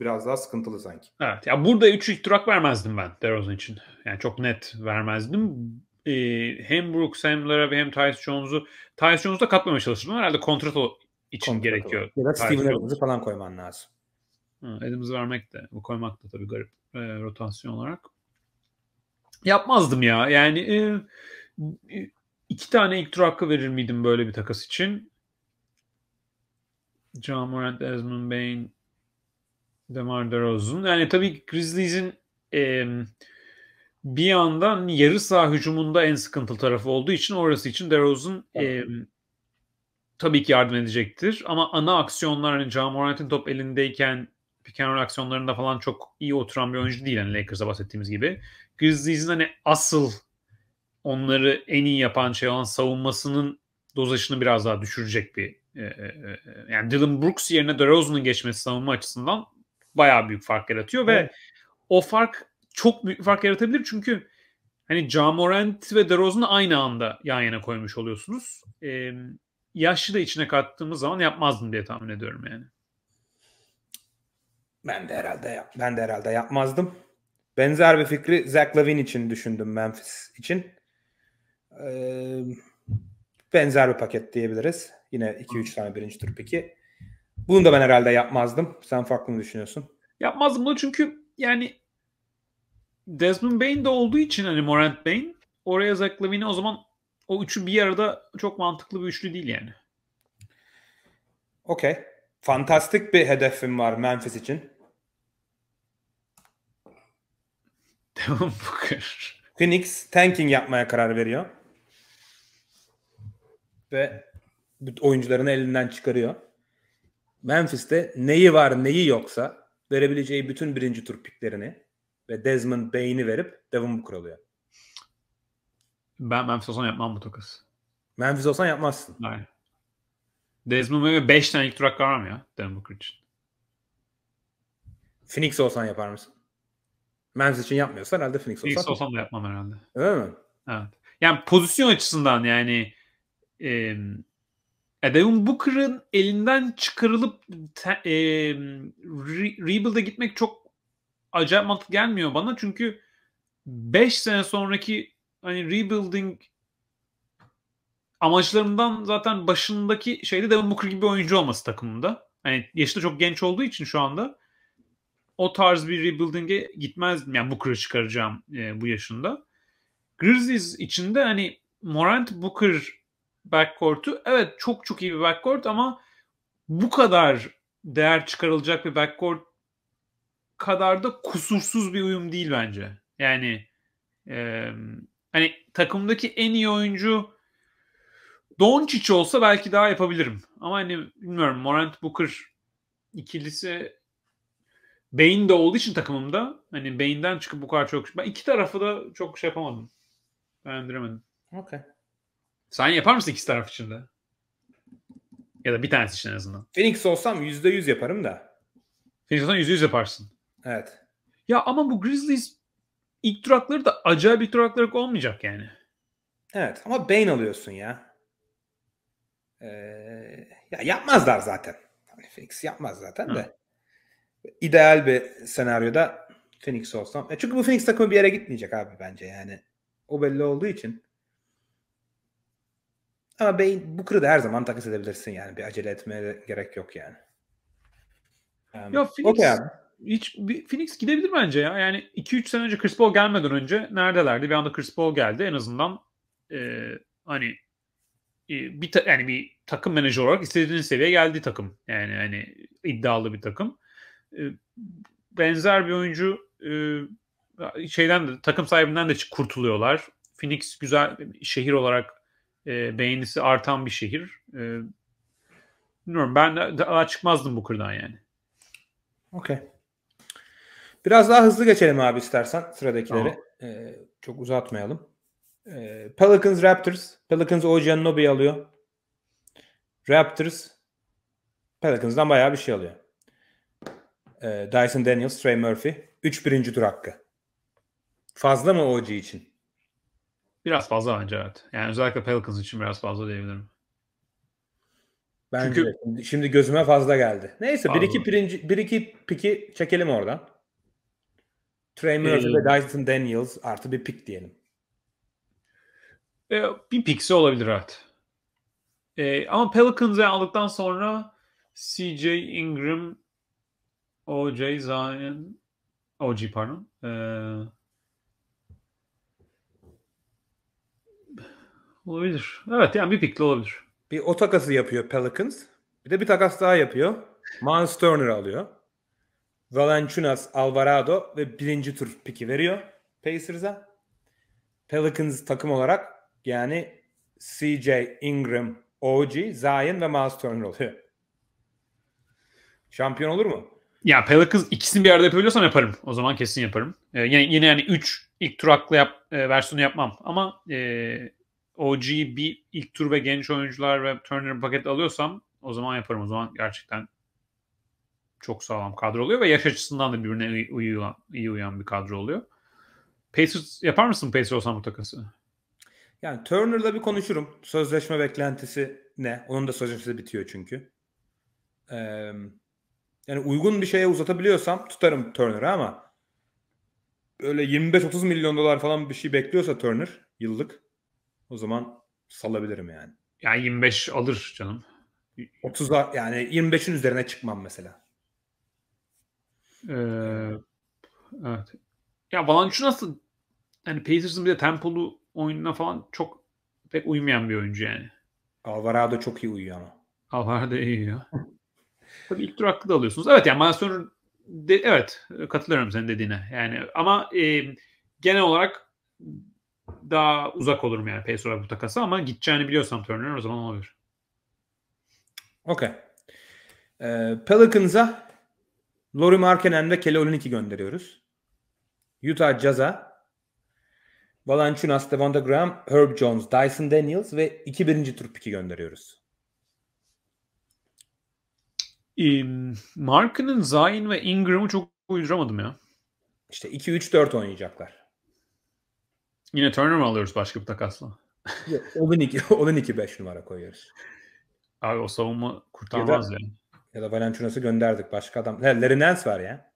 biraz daha sıkıntılı sanki. Evet. Ya burada 3 ilk durak vermezdim ben DeRozan için. Yani çok net vermezdim. Ee, hem Brooks hem Lara ve hem Tyus Jones'u Tyus Jones'u da katmamaya çalışırdım. Herhalde kontrat için kontrat gerekiyor. Olur. Ya da Steven Adams'ı falan koyman lazım. Adams'ı vermek de, bu koymak da tabii garip e, rotasyon olarak. Yapmazdım ya. Yani e, e iki tane ilk tur hakkı verir miydim böyle bir takas için? John Morant, Desmond Bain, DeMar DeRozan. Yani tabii Grizzlies'in e, bir yandan yarı saha hücumunda en sıkıntılı tarafı olduğu için orası için DeRozan e, tabii ki yardım edecektir. Ama ana aksiyonlar hani Ja top elindeyken pick aksiyonlarında falan çok iyi oturan bir oyuncu değil. Yani Lakers'a bahsettiğimiz gibi. Grizzlies'in hani asıl onları en iyi yapan şey olan savunmasının dozajını biraz daha düşürecek bir e, e, yani Dylan Brooks yerine DeRozan'ın geçmesi savunma açısından bayağı büyük fark yaratıyor evet. ve o fark çok büyük fark yaratabilir çünkü hani Camorant ve DeRozan'ı aynı anda yan yana koymuş oluyorsunuz. Ee, yaşlı da içine kattığımız zaman yapmazdım diye tahmin ediyorum yani. Ben de herhalde yap, ben de herhalde yapmazdım. Benzer bir fikri Zach Lavin için düşündüm Memphis için. Ee, benzer bir paket diyebiliriz. Yine 2-3 tane birinci tur peki. Bunu da ben herhalde yapmazdım. Sen farklı mı düşünüyorsun? Yapmazdım bunu çünkü yani Desmond Bain de olduğu için hani Morant Bain oraya Zach Lavin'i o zaman o üçü bir arada çok mantıklı bir üçlü değil yani. Okey. Fantastik bir hedefim var Memphis için. Devam <laughs> Booker. Phoenix tanking yapmaya karar veriyor. Ve oyuncularını elinden çıkarıyor. Memphis'te neyi var neyi yoksa verebileceği bütün birinci tur piklerini ve Desmond Bain'i verip Devin Booker alıyor. Ben Memphis olsam yapmam bu tokası. Memphis olsan yapmazsın. Aynen. Desmond Bain'e 5 tane ilk tur hakkı var mı ya Devin Booker için? Phoenix olsan yapar mısın? Memphis için yapmıyorsa herhalde Phoenix olsan. Phoenix olsam da yapmam herhalde. Öyle mi? Evet. Yani pozisyon açısından yani e, ya e, Devin Booker'ın elinden çıkarılıp te, e, re, rebuild'a gitmek çok acayip mantık gelmiyor bana. Çünkü 5 sene sonraki hani rebuilding amaçlarından zaten başındaki şeyde Devin Booker gibi oyuncu olması takımında. Hani yaşta çok genç olduğu için şu anda o tarz bir rebuilding'e gitmez. Yani Booker'ı çıkaracağım e, bu yaşında. Grizzlies içinde hani Morant Booker backcourt'u. Evet çok çok iyi bir backcourt ama bu kadar değer çıkarılacak bir backcourt kadar da kusursuz bir uyum değil bence. Yani e, hani takımdaki en iyi oyuncu Doncic olsa belki daha yapabilirim. Ama hani bilmiyorum Morant Booker ikilisi Bane de olduğu için takımımda hani Bane'den çıkıp bu kadar çok ben iki tarafı da çok şey yapamadım. Beğendiremedim. Okay. Sen yapar mısın ikisi taraf için de? Ya da bir tanesi için en azından. Phoenix olsam %100 yaparım da. Phoenix olsan %100 yaparsın. Evet. Ya ama bu Grizzlies ilk durakları da acayip ilk durakları olmayacak yani. Evet ama Bane alıyorsun ya. Ee, ya yapmazlar zaten. Hani Phoenix yapmaz zaten de. Ha. İdeal bir senaryoda Phoenix olsam. E çünkü bu Phoenix takımı bir yere gitmeyecek abi bence yani. O belli olduğu için. Ama Bane Booker'ı da her zaman takas edebilirsin yani. Bir acele etmeye gerek yok yani. Um, ya Phoenix, okay hiç bir, Phoenix gidebilir bence ya. Yani 2-3 sene önce Chris Paul gelmeden önce neredelerdi? Bir anda Chris Paul geldi. En azından e, hani e, bir ta, yani bir takım menajer olarak istediğiniz seviyeye geldi takım. Yani hani iddialı bir takım. E, benzer bir oyuncu e, şeyden de takım sahibinden de kurtuluyorlar. Phoenix güzel şehir olarak e, beğenisi artan bir şehir. E, bilmiyorum ben daha çıkmazdım bu kırdan yani. Okey. Biraz daha hızlı geçelim abi istersen sıradakileri. Tamam. E, çok uzatmayalım. Ee, Pelicans Raptors. Pelicans OG Anunobi'yi alıyor. Raptors Pelicans'dan bayağı bir şey alıyor. Ee, Dyson Daniels, Trey Murphy. 3 birinci tur hakkı. Fazla mı OG için? Biraz fazla bence evet. Yani özellikle Pelicans için biraz fazla diyebilirim. Ben Çünkü de. şimdi gözüme fazla geldi. Neyse fazla. bir iki pirinci bir iki piki çekelim oradan. Trey Murphy ve ee, Dyson Daniels artı bir pik diyelim. E, bir piksi olabilir evet. E, ama Pelicans'ı aldıktan sonra CJ Ingram, OJ Zion, OG pardon. E, Olabilir. Evet yani bir pikle olabilir. Bir o takası yapıyor Pelicans. Bir de bir takas daha yapıyor. Miles Turner alıyor. Valanciunas, Alvarado ve birinci tur piki veriyor Pacers'a. Pelicans takım olarak yani CJ, Ingram, OG, Zion ve Miles Turner oluyor. Şampiyon olur mu? Ya Pelicans ikisini bir arada yapabiliyorsam yaparım. O zaman kesin yaparım. Ee, yine, yine yani 3 ilk tur haklı yap, e, versiyonu yapmam. Ama e, OG'yi bir ilk tur ve genç oyuncular ve Turner paket alıyorsam o zaman yaparım. O zaman gerçekten çok sağlam kadro oluyor ve yaş açısından da birbirine uyuyan, iyi uyan bir kadro oluyor. Pacers yapar mısın Pacers olsam bu takası? Yani Turner'la bir konuşurum. Sözleşme beklentisi ne? Onun da sözleşmesi bitiyor çünkü. Ee, yani uygun bir şeye uzatabiliyorsam tutarım Turner'ı ama böyle 25-30 milyon dolar falan bir şey bekliyorsa Turner yıllık o zaman salabilirim yani. Yani 25 alır canım. 30'a yani 25'in üzerine çıkmam mesela. Ee, evet. Ya nasıl? yani Pacers'ın bir de tempolu oyununa falan çok pek uymayan bir oyuncu yani. Alvarado çok iyi uyuyor ama. Alvarado iyi ya. <laughs> Tabii ilk tur hakkı da alıyorsunuz. Evet yani Manson evet katılıyorum senin dediğine. Yani ama e, genel olarak daha uzak olurum yani pace olarak bu takası ama gideceğini biliyorsam Turner o zaman olabilir. Okey. Ee, Pelicans'a Lori Markenen ve Kelly Olinik'i gönderiyoruz. Utah Jazz'a Valanciunas, Devonta Graham, Herb Jones, Dyson Daniels ve iki birinci tur piki gönderiyoruz. Ee, Mark'ının Zayn ve Ingram'ı çok uyduramadım ya. İşte 2-3-4 oynayacaklar. Yine Turner mı alıyoruz başka bir takasla? Olenik'i Olenik 5 numara koyuyoruz. Abi o savunma kurtarmaz ya. Da, yani. Ya da Valentinus'u gönderdik başka adam. He, Larry Nance var ya.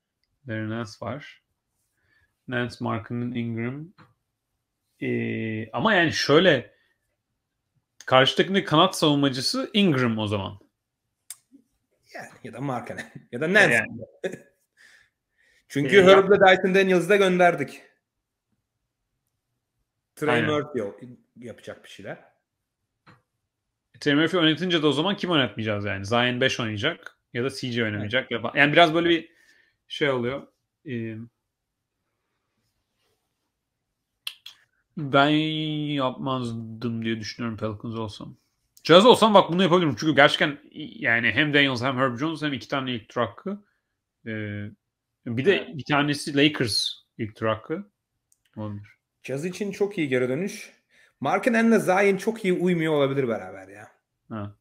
Larry Nance var. Nance, Mark'ın Ingram. Ee, ama yani şöyle karşı takımdaki kanat savunmacısı Ingram o zaman. Yani, ya da Markkanen. <laughs> ya da Nance. Yani. <laughs> Çünkü yani, ee, Herb'le Dyson Daniels'ı da gönderdik. Trey Murphy yapacak bir şeyler. Trey Murphy oynatince de o zaman kim oynatmayacağız yani? Zion 5 oynayacak ya da CJ oynamayacak. Evet. Yani biraz böyle bir şey oluyor. ben yapmazdım diye düşünüyorum Pelicans olsam. Caz olsam bak bunu yapabilirim. Çünkü gerçekten yani hem Daniels hem Herb Jones hem iki tane ilk tur hakkı. bir de bir tanesi Lakers ilk tur hakkı. Olabilir. Caz için çok iyi geri dönüş. Markinen'le Zayn çok iyi uymuyor olabilir beraber ya. Ha.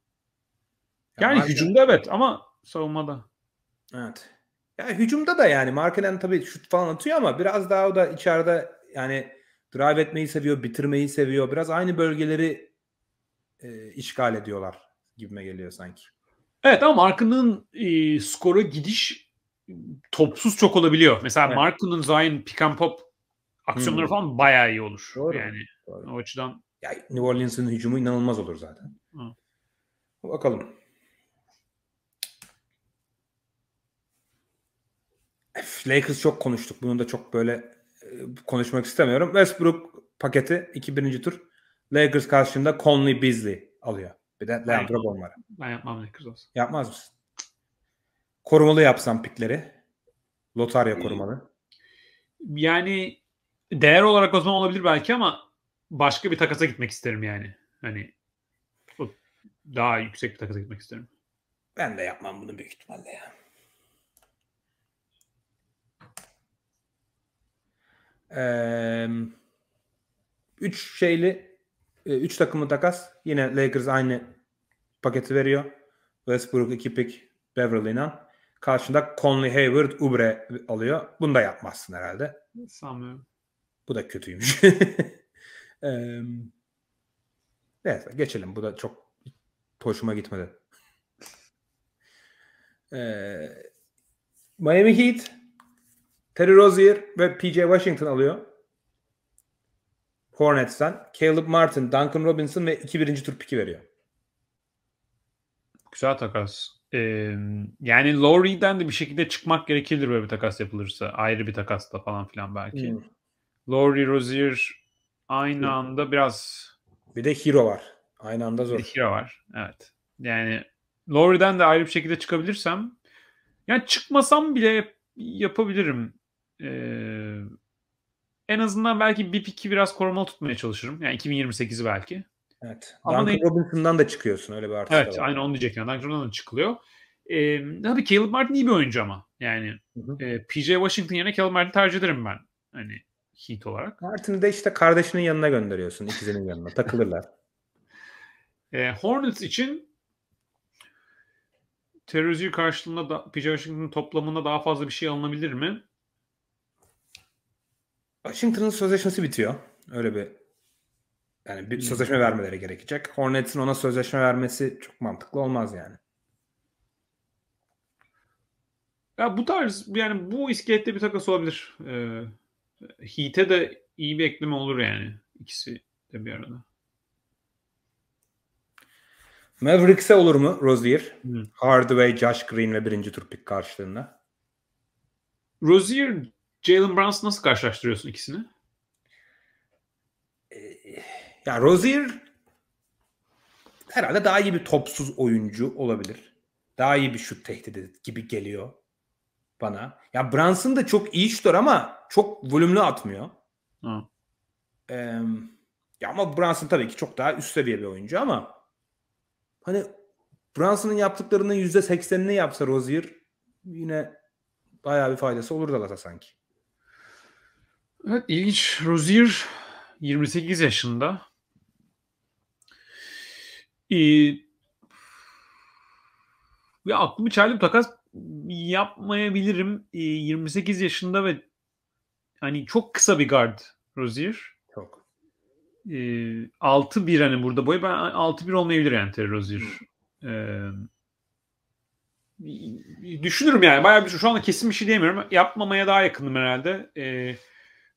Yani ya hücumda evet ama savunmada. Evet. Ya hücumda da yani Markinen tabii şut falan atıyor ama biraz daha o da içeride yani drive etmeyi seviyor, bitirmeyi seviyor. Biraz aynı bölgeleri e, işgal ediyorlar gibime geliyor sanki. Evet ama Markının e, skora gidiş topsuz çok olabiliyor. Mesela evet. Markının Zion pick and pop aksiyonları hmm. falan bayağı iyi olur. Doğru. Yani Doğru. o açıdan. Ya, New Orleans'ın hücumu inanılmaz olur zaten. Hı. Bakalım. Lakers çok konuştuk. Bunu da çok böyle e, konuşmak istemiyorum. Westbrook paketi 2-1. tur. Lakers karşısında Conley Beasley alıyor. Bir de Leandro Bonlara. Ben yapmam Lakers olsun. Yapmaz mısın? Korumalı yapsam pikleri. Lotarya korumalı. Yani değer olarak o zaman olabilir belki ama başka bir takasa gitmek isterim yani. Hani daha yüksek bir takasa gitmek isterim. Ben de yapmam bunu büyük ihtimalle ya. Ee, üç şeyli e, üç takımlı takas. Yine Lakers aynı paketi veriyor. Westbrook iki pick Beverly'le. Karşında Conley Hayward Ubre alıyor. Bunu da yapmazsın herhalde. Sanmıyorum. Bu da kötüymüş. <laughs> ee, neyse geçelim. Bu da çok hoşuma gitmedi. Ee, Miami Heat Terry Rozier ve PJ Washington alıyor. Hornets'ten. Caleb Martin, Duncan Robinson ve iki birinci tur piki veriyor. Güzel takas. Ee, yani Lowry'den de bir şekilde çıkmak gerekebilir böyle bir takas yapılırsa. Ayrı bir takas falan filan belki. Hmm. Laurie Rozier aynı anda biraz bir de Hero var. Aynı anda zor. Bir de Hero var. Evet. Yani Laurie'den de ayrı bir şekilde çıkabilirsem yani çıkmasam bile yapabilirim. Ee, en azından belki bir piki biraz korumalı tutmaya çalışırım. Yani 2028'i belki. Evet. Ama Duncan ne... Robinson'dan da çıkıyorsun öyle bir artı Evet var. aynı onu diyecektim. Duncan Robinson'dan da çıkılıyor. Ee, tabii Caleb Martin iyi bir oyuncu ama. Yani hı hı. E, PJ Washington yerine Caleb Martin tercih ederim ben. Hani Heat olarak. Martin'i de işte kardeşinin yanına gönderiyorsun. ikizinin yanına. Takılırlar. <laughs> E, Hornets için teröristliği karşılığında da, PJ Washington'ın toplamında daha fazla bir şey alınabilir mi? Washington'ın sözleşmesi bitiyor. Öyle bir yani bir sözleşme hmm. vermeleri gerekecek. Hornets'in ona sözleşme vermesi çok mantıklı olmaz yani. Ya bu tarz yani bu iskelette bir takas olabilir. Ee, Heat'e de iyi bir ekleme olur yani. ikisi de bir arada. Mavericks'e olur mu Rozier? Hmm. Hardaway, Josh Green ve birinci tur pick karşılığında. Rozier, Jalen Brunson nasıl karşılaştırıyorsun ikisini? Ee, ya Rozier herhalde daha iyi bir topsuz oyuncu olabilir. Daha iyi bir şut tehdidi gibi geliyor bana. Ya Brunson da çok iyi şutör ama çok volümlü atmıyor. Ee, ya ama Brunson tabii ki çok daha üst seviye bir oyuncu ama hani Brunson'ın yaptıklarının %80'ini yapsa Rozier yine bayağı bir faydası olur da Lata sanki. Evet ilginç. Rozier 28 yaşında. Ee, ve aklımı çeldim takas yapmayabilirim. Ee, 28 yaşında ve hani çok kısa bir guard Rozier. Çok. E, ee, 6-1 hani burada boyu ben 6-1 olmayabilir yani Terry Rozier. E, düşünürüm yani. Bayağı bir şu anda kesin bir şey diyemiyorum. Yapmamaya daha yakındım herhalde. E, ee,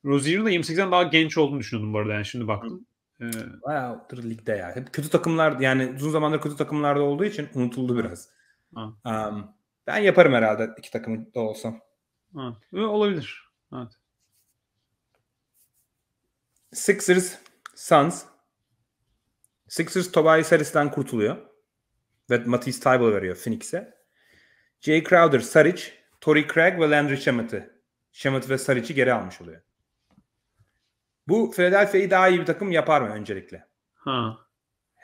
Rozier'in de 28'den daha genç olduğunu düşünüyordum bu arada. Yani şimdi baktım. E, Bayağıdır ligde ya. Hep kötü takımlar yani uzun zamandır kötü takımlarda olduğu için unutuldu biraz. Um, ben yaparım herhalde iki takımda olsam. Ha. Olabilir. Evet. Sixers, Suns. Sixers Tobias Harris'ten kurtuluyor. Ve Matisse Tybal veriyor Phoenix'e. Jay Crowder, Saric, Torrey Craig ve Landry Shamet'i. Shamet ve Saric'i geri almış oluyor. Bu Philadelphia'yı daha iyi bir takım yapar mı öncelikle? Ha.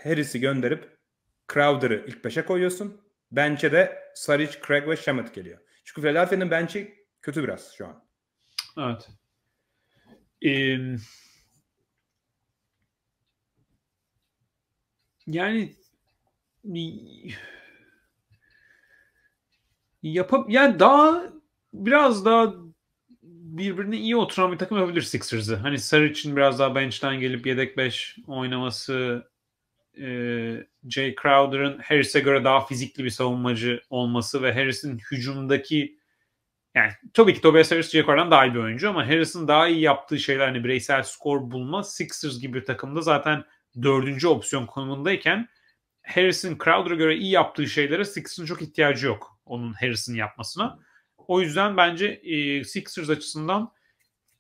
Harris'i gönderip Crowder'ı ilk beşe koyuyorsun. Bench'e de Saric, Craig ve Shamet geliyor. Çünkü Philadelphia'nın bench'i kötü biraz şu an. Evet. Ee, Yani yapıp yani daha biraz daha birbirine iyi oturan bir takım yapabilir Sixers'ı. Hani Sarıç'ın biraz daha bench'ten gelip yedek 5 oynaması e, Jay Crowder'ın Harris'e göre daha fizikli bir savunmacı olması ve Harris'in hücumdaki yani tabii ki Tobias Harris Jay Crowder'dan daha iyi bir oyuncu ama Harris'in daha iyi yaptığı şeyler hani bireysel skor bulma Sixers gibi bir takımda zaten dördüncü opsiyon konumundayken Harrison Crowder'a göre iyi yaptığı şeylere Sixers'ın çok ihtiyacı yok. Onun Harrison yapmasına. O yüzden bence e, Sixers açısından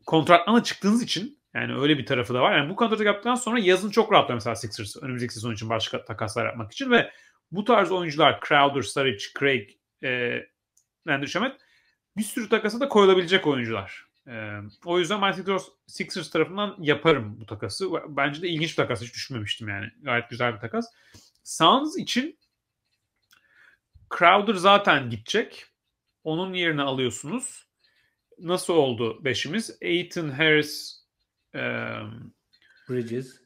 kontratlarına çıktığınız için yani öyle bir tarafı da var. Yani bu kontratı yaptıktan sonra yazın çok rahatlar mesela Sixers önümüzdeki sezon için başka takaslar yapmak için ve bu tarz oyuncular Crowder, Saric, Craig, e, Landry Shamet bir sürü takasa da koyulabilecek oyuncular. Ee, o yüzden ben Sixers, Sixers tarafından yaparım bu takası. Bence de ilginç bir takas. Hiç düşünmemiştim yani. Gayet güzel bir takas. Suns için Crowder zaten gidecek. Onun yerine alıyorsunuz. Nasıl oldu beşimiz? Aiton, Harris, e, Bridges.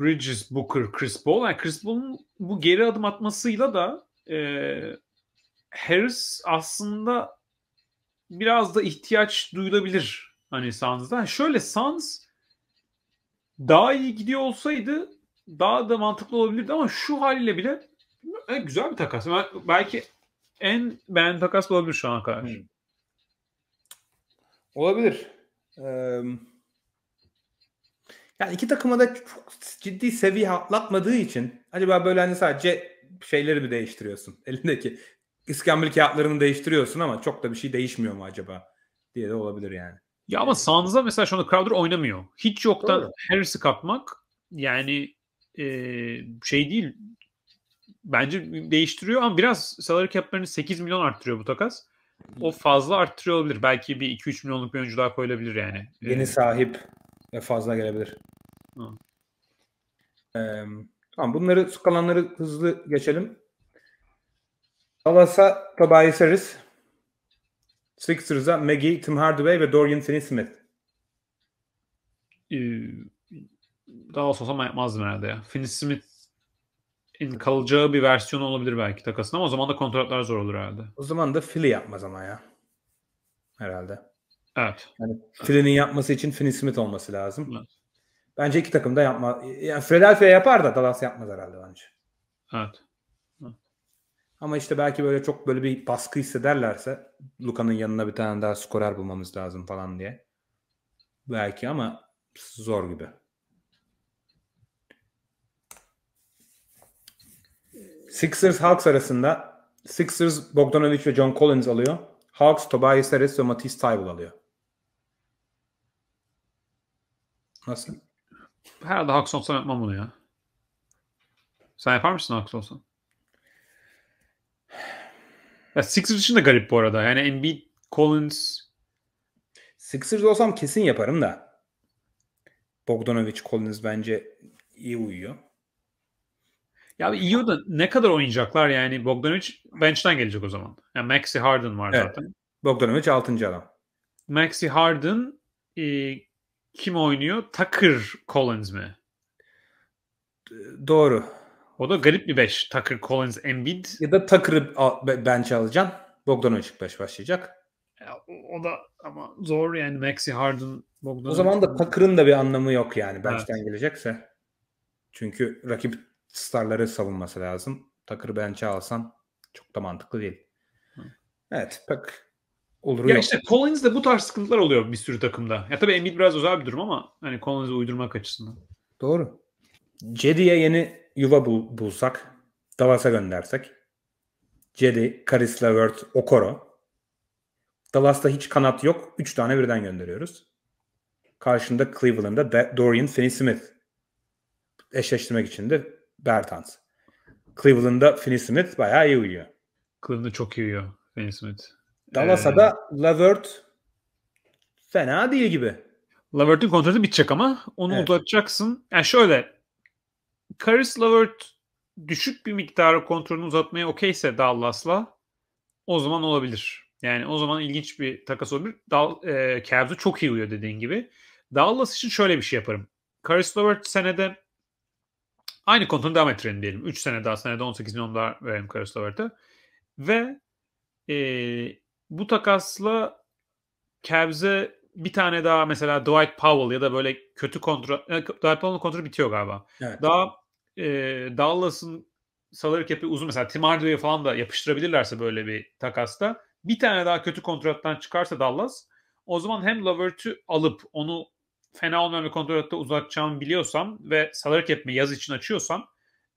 Bridges, Booker, Chris Paul. Yani Chris Paul'un bu geri adım atmasıyla da e, Harris aslında biraz da ihtiyaç duyulabilir Hani Suns'dan. Şöyle Suns daha iyi gidiyor olsaydı daha da mantıklı olabilirdi ama şu haliyle bile e, güzel bir takas. Belki en beğen takas olabilir şu ana kadar. Hmm. Olabilir. Ee, yani iki takıma da çok ciddi seviye atlatmadığı için acaba böyle hani sadece şeyleri mi değiştiriyorsun? <laughs> Elindeki iskambil kağıtlarını değiştiriyorsun ama çok da bir şey değişmiyor mu acaba? diye de olabilir yani. Ya ama Sanz'a mesela şu anda Crowder oynamıyor. Hiç yoktan Doğru. Harris'i katmak yani e, şey değil bence değiştiriyor ama biraz salary cap'lerini 8 milyon arttırıyor bu takas. O hmm. fazla arttırıyor olabilir. Belki bir 2-3 milyonluk bir oyuncu daha koyulabilir yani. Yeni ee, sahip e, fazla gelebilir. Hı. Ee, tamam bunları kalanları hızlı geçelim. Dallas'a Tobias Harris Sixers'a McGee, Tim Hardaway ve Dorian Finney-Smith. Ee, daha olsa olsam yapmazdım herhalde ya. Finney-Smith'in kalacağı bir versiyon olabilir belki takasın ama o zaman da kontratlar zor olur herhalde. O zaman da Philly yapmaz ama ya. Herhalde. Evet. Yani Philly'nin yapması için Finney-Smith olması lazım. Evet. Bence iki takım da yapma. Yani Philadelphia yapar da Dallas yapmaz herhalde bence. Evet. Ama işte belki böyle çok böyle bir baskı hissederlerse Luka'nın yanına bir tane daha skorer bulmamız lazım falan diye. Belki ama zor gibi. Sixers Hawks arasında Sixers Bogdanovic ve John Collins alıyor. Hawks Tobias Harris ve Matisse Thybulle alıyor. Nasıl? Herhalde Hawks olsam yapmam bunu ya. Sen yapar mısın Hawks olsan? Ya Sixers için de garip bu arada. Yani Embiid, Collins. Sixers olsam kesin yaparım da. Bogdanovic, Collins bence iyi uyuyor. Ya iyi da ne kadar oynayacaklar yani Bogdanovic bench'ten gelecek o zaman. Yani Maxi Harden var evet. zaten. Bogdanovic 6. adam. Maxi Harden e, kim oynuyor? Tucker Collins mi? Doğru. O da garip bir 5. Tucker, Collins, Embiid. Ya da Tucker'ı bence alacağım. Bogdanovic 5 başlayacak. Ya, o da ama zor yani Maxi Harden Bogdanovic. O zaman da Tucker'ın da bir anlamı yok yani bench'ten evet. gelecekse. Çünkü rakip starları savunması lazım. Tucker'ı bench'e alsan çok da mantıklı değil. Evet pek olur ya yok. işte Collins'de bu tarz sıkıntılar oluyor bir sürü takımda. Ya tabii Embiid biraz özel bir durum ama hani Collins'i uydurmak açısından. Doğru. Cedi'ye yeni yuva bul, bulsak, Dallas'a göndersek. Jerry, Karisla, Levert, Okoro. Dallas'ta hiç kanat yok. üç tane birden gönderiyoruz. Karşında Cleveland'da Dorian Finney-Smith. Eşleştirmek için de Bertans. Cleveland'da Finney-Smith bayağı iyi uyuyor. Cleveland'da çok iyi uyuyor Finney-Smith. Dallas'a ee... da Lavert fena değil gibi. Levert'in kontratı bitecek ama onu evet. uzatacaksın. Yani şöyle Karis Levert düşük bir miktarı kontrolünü uzatmaya okeyse Dallas'la o zaman olabilir. Yani o zaman ilginç bir takas olabilir. Dal, e, Cavs'e çok iyi uyuyor dediğin gibi. Dallas için şöyle bir şey yaparım. Karis Levert senede aynı kontratını devam ettirelim diyelim. 3 sene daha senede 18 milyon daha verelim Karis Lavert'e. Ve e, bu takasla Cavs'e bir tane daha mesela Dwight Powell ya da böyle kötü kontrol e, Dwight Powell'ın kontrolü bitiyor galiba. Evet. Daha e, Dallas'ın salary cap'i uzun mesela Tim Hardaway falan da yapıştırabilirlerse böyle bir takasta bir tane daha kötü kontrattan çıkarsa Dallas o zaman hem Lavert'ü alıp onu fena olmayan bir kontratta uzatacağımı biliyorsam ve salary cap'imi yaz için açıyorsam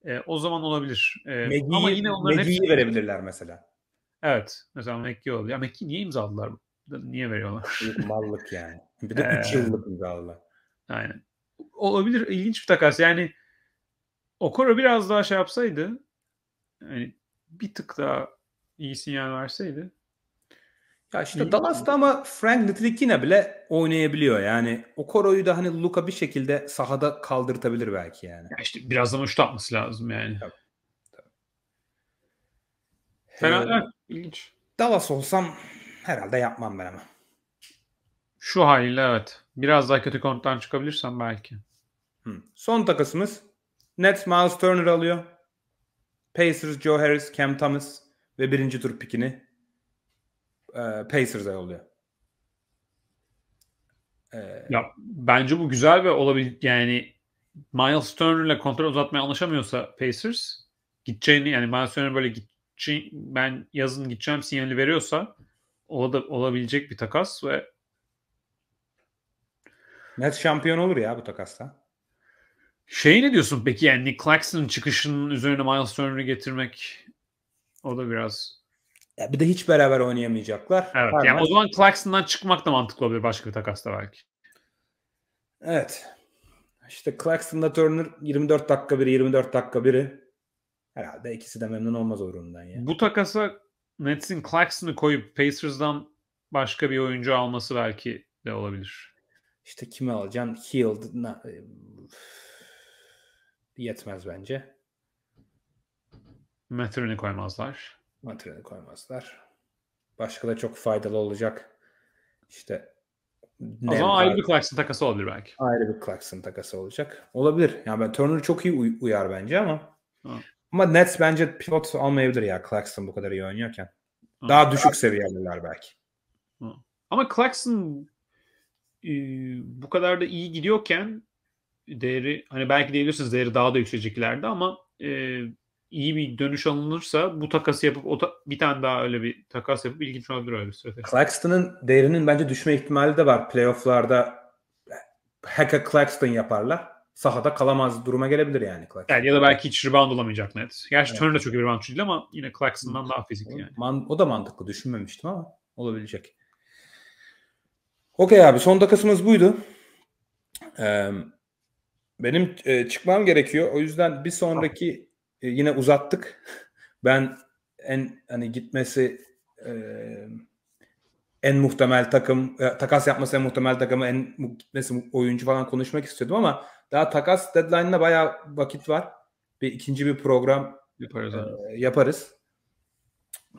e, o zaman olabilir. E, Mekki, ama yine onların Mekki'yi hepsi... verebilirler mesela. Evet. Mesela Mekki olabilir. Ya Mekki niye imzaladılar? Niye veriyorlar? Mallık yani. Bir de 3 yıllık imzaladılar. Aynen. Olabilir. ilginç bir takas. Yani Okoro biraz daha şey yapsaydı yani bir tık daha iyi sinyal verseydi ya işte Dallas'ta ama Frank Ntilikina bile oynayabiliyor. Yani Okoro'yu da hani Luka bir şekilde sahada kaldırtabilir belki yani. Ya işte biraz da uçta atması lazım yani. Tabii. Fena ee, ilginç. Dallas olsam herhalde yapmam ben ama. Şu haliyle evet. Biraz daha kötü konttan çıkabilirsem belki. Hı. Son takasımız Nets Miles Turner alıyor. Pacers Joe Harris, Cam Thomas ve birinci tur pikini e, Pacers'a yolluyor. E, ya bence bu güzel ve olabilir yani Miles Turner'la kontrol uzatmaya anlaşamıyorsa Pacers gideceğini yani Miles Turner böyle gideceğini ben yazın gideceğim sinyali veriyorsa o da olabilecek bir takas ve Net şampiyon olur ya bu takasta. Şey ne diyorsun peki yani Nick Claxton'ın çıkışının üzerine Miles Turner'ı getirmek o da biraz ya bir de hiç beraber oynayamayacaklar. Evet. Harman. Yani o zaman Claxton'dan çıkmak da mantıklı olabilir başka bir takasta belki. Evet. İşte Claxton'la Turner 24 dakika biri 24 dakika biri. Herhalde ikisi de memnun olmaz o durumdan yani. Bu takasa Nets'in Claxton'ı koyup Pacers'dan başka bir oyuncu alması belki de olabilir. İşte kimi alacaksın? Heald, e, yetmez bence. Matrin'i koymazlar. Matrin'i koymazlar. Başka da çok faydalı olacak. İşte o zaman ayrı bir Clarkson takası olabilir belki. Ayrı bir Clarkson takası olacak. Olabilir. Yani ben Turner çok iyi uyar bence ama. Ha. Ama Nets bence pilot almayabilir ya Clarkson bu kadar iyi oynuyorken. Ha. Daha düşük seviyeler belki. Ha. Ama Clarkson e, bu kadar da iyi gidiyorken değeri hani belki diyebilirsiniz değeri daha da yükseleceklerdi ama e, iyi bir dönüş alınırsa bu takası yapıp o ta- bir tane daha öyle bir takas yapıp ilginç olabilir öyle bir strateji. Claxton'ın değerinin bence düşme ihtimali de var. Playoff'larda hacker Claxton yaparlar. Sahada kalamaz duruma gelebilir yani Claxton. Yani ya da belki hiç rebound olamayacak net. Gerçi evet. Turner da çok iyi reboundçu değil ama yine Claxton'dan daha fizikli yani. Man- o da mantıklı düşünmemiştim ama olabilecek. Okey abi son takasımız buydu. Ee, benim e, çıkmam gerekiyor. O yüzden bir sonraki e, yine uzattık. <laughs> Ben en hani gitmesi e, en muhtemel takım e, takas yapması en muhtemel takımı en gitmesi oyuncu falan konuşmak istiyordum ama daha takas deadline'ına bayağı vakit var. Bir ikinci bir program yaparız. E, yaparız.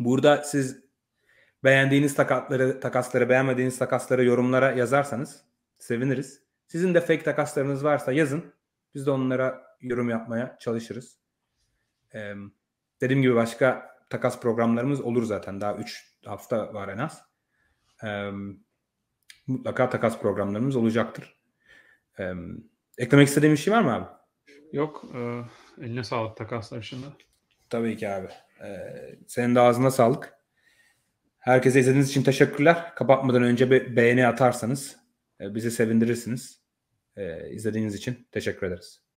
Burada siz beğendiğiniz takatları, takasları, beğenmediğiniz takasları yorumlara yazarsanız seviniriz. Sizin de fake takaslarınız varsa yazın. Biz de onlara yorum yapmaya çalışırız. Ee, dediğim gibi başka takas programlarımız olur zaten. Daha 3 hafta var en az. Ee, mutlaka takas programlarımız olacaktır. Ee, eklemek istediğim bir şey var mı abi? Yok. E, eline sağlık takaslar şimdi. Tabii ki abi. Ee, senin de ağzına sağlık. Herkese izlediğiniz için teşekkürler. Kapatmadan önce bir beğeni atarsanız bizi sevindirirsiniz. E, izlediğiniz için teşekkür ederiz.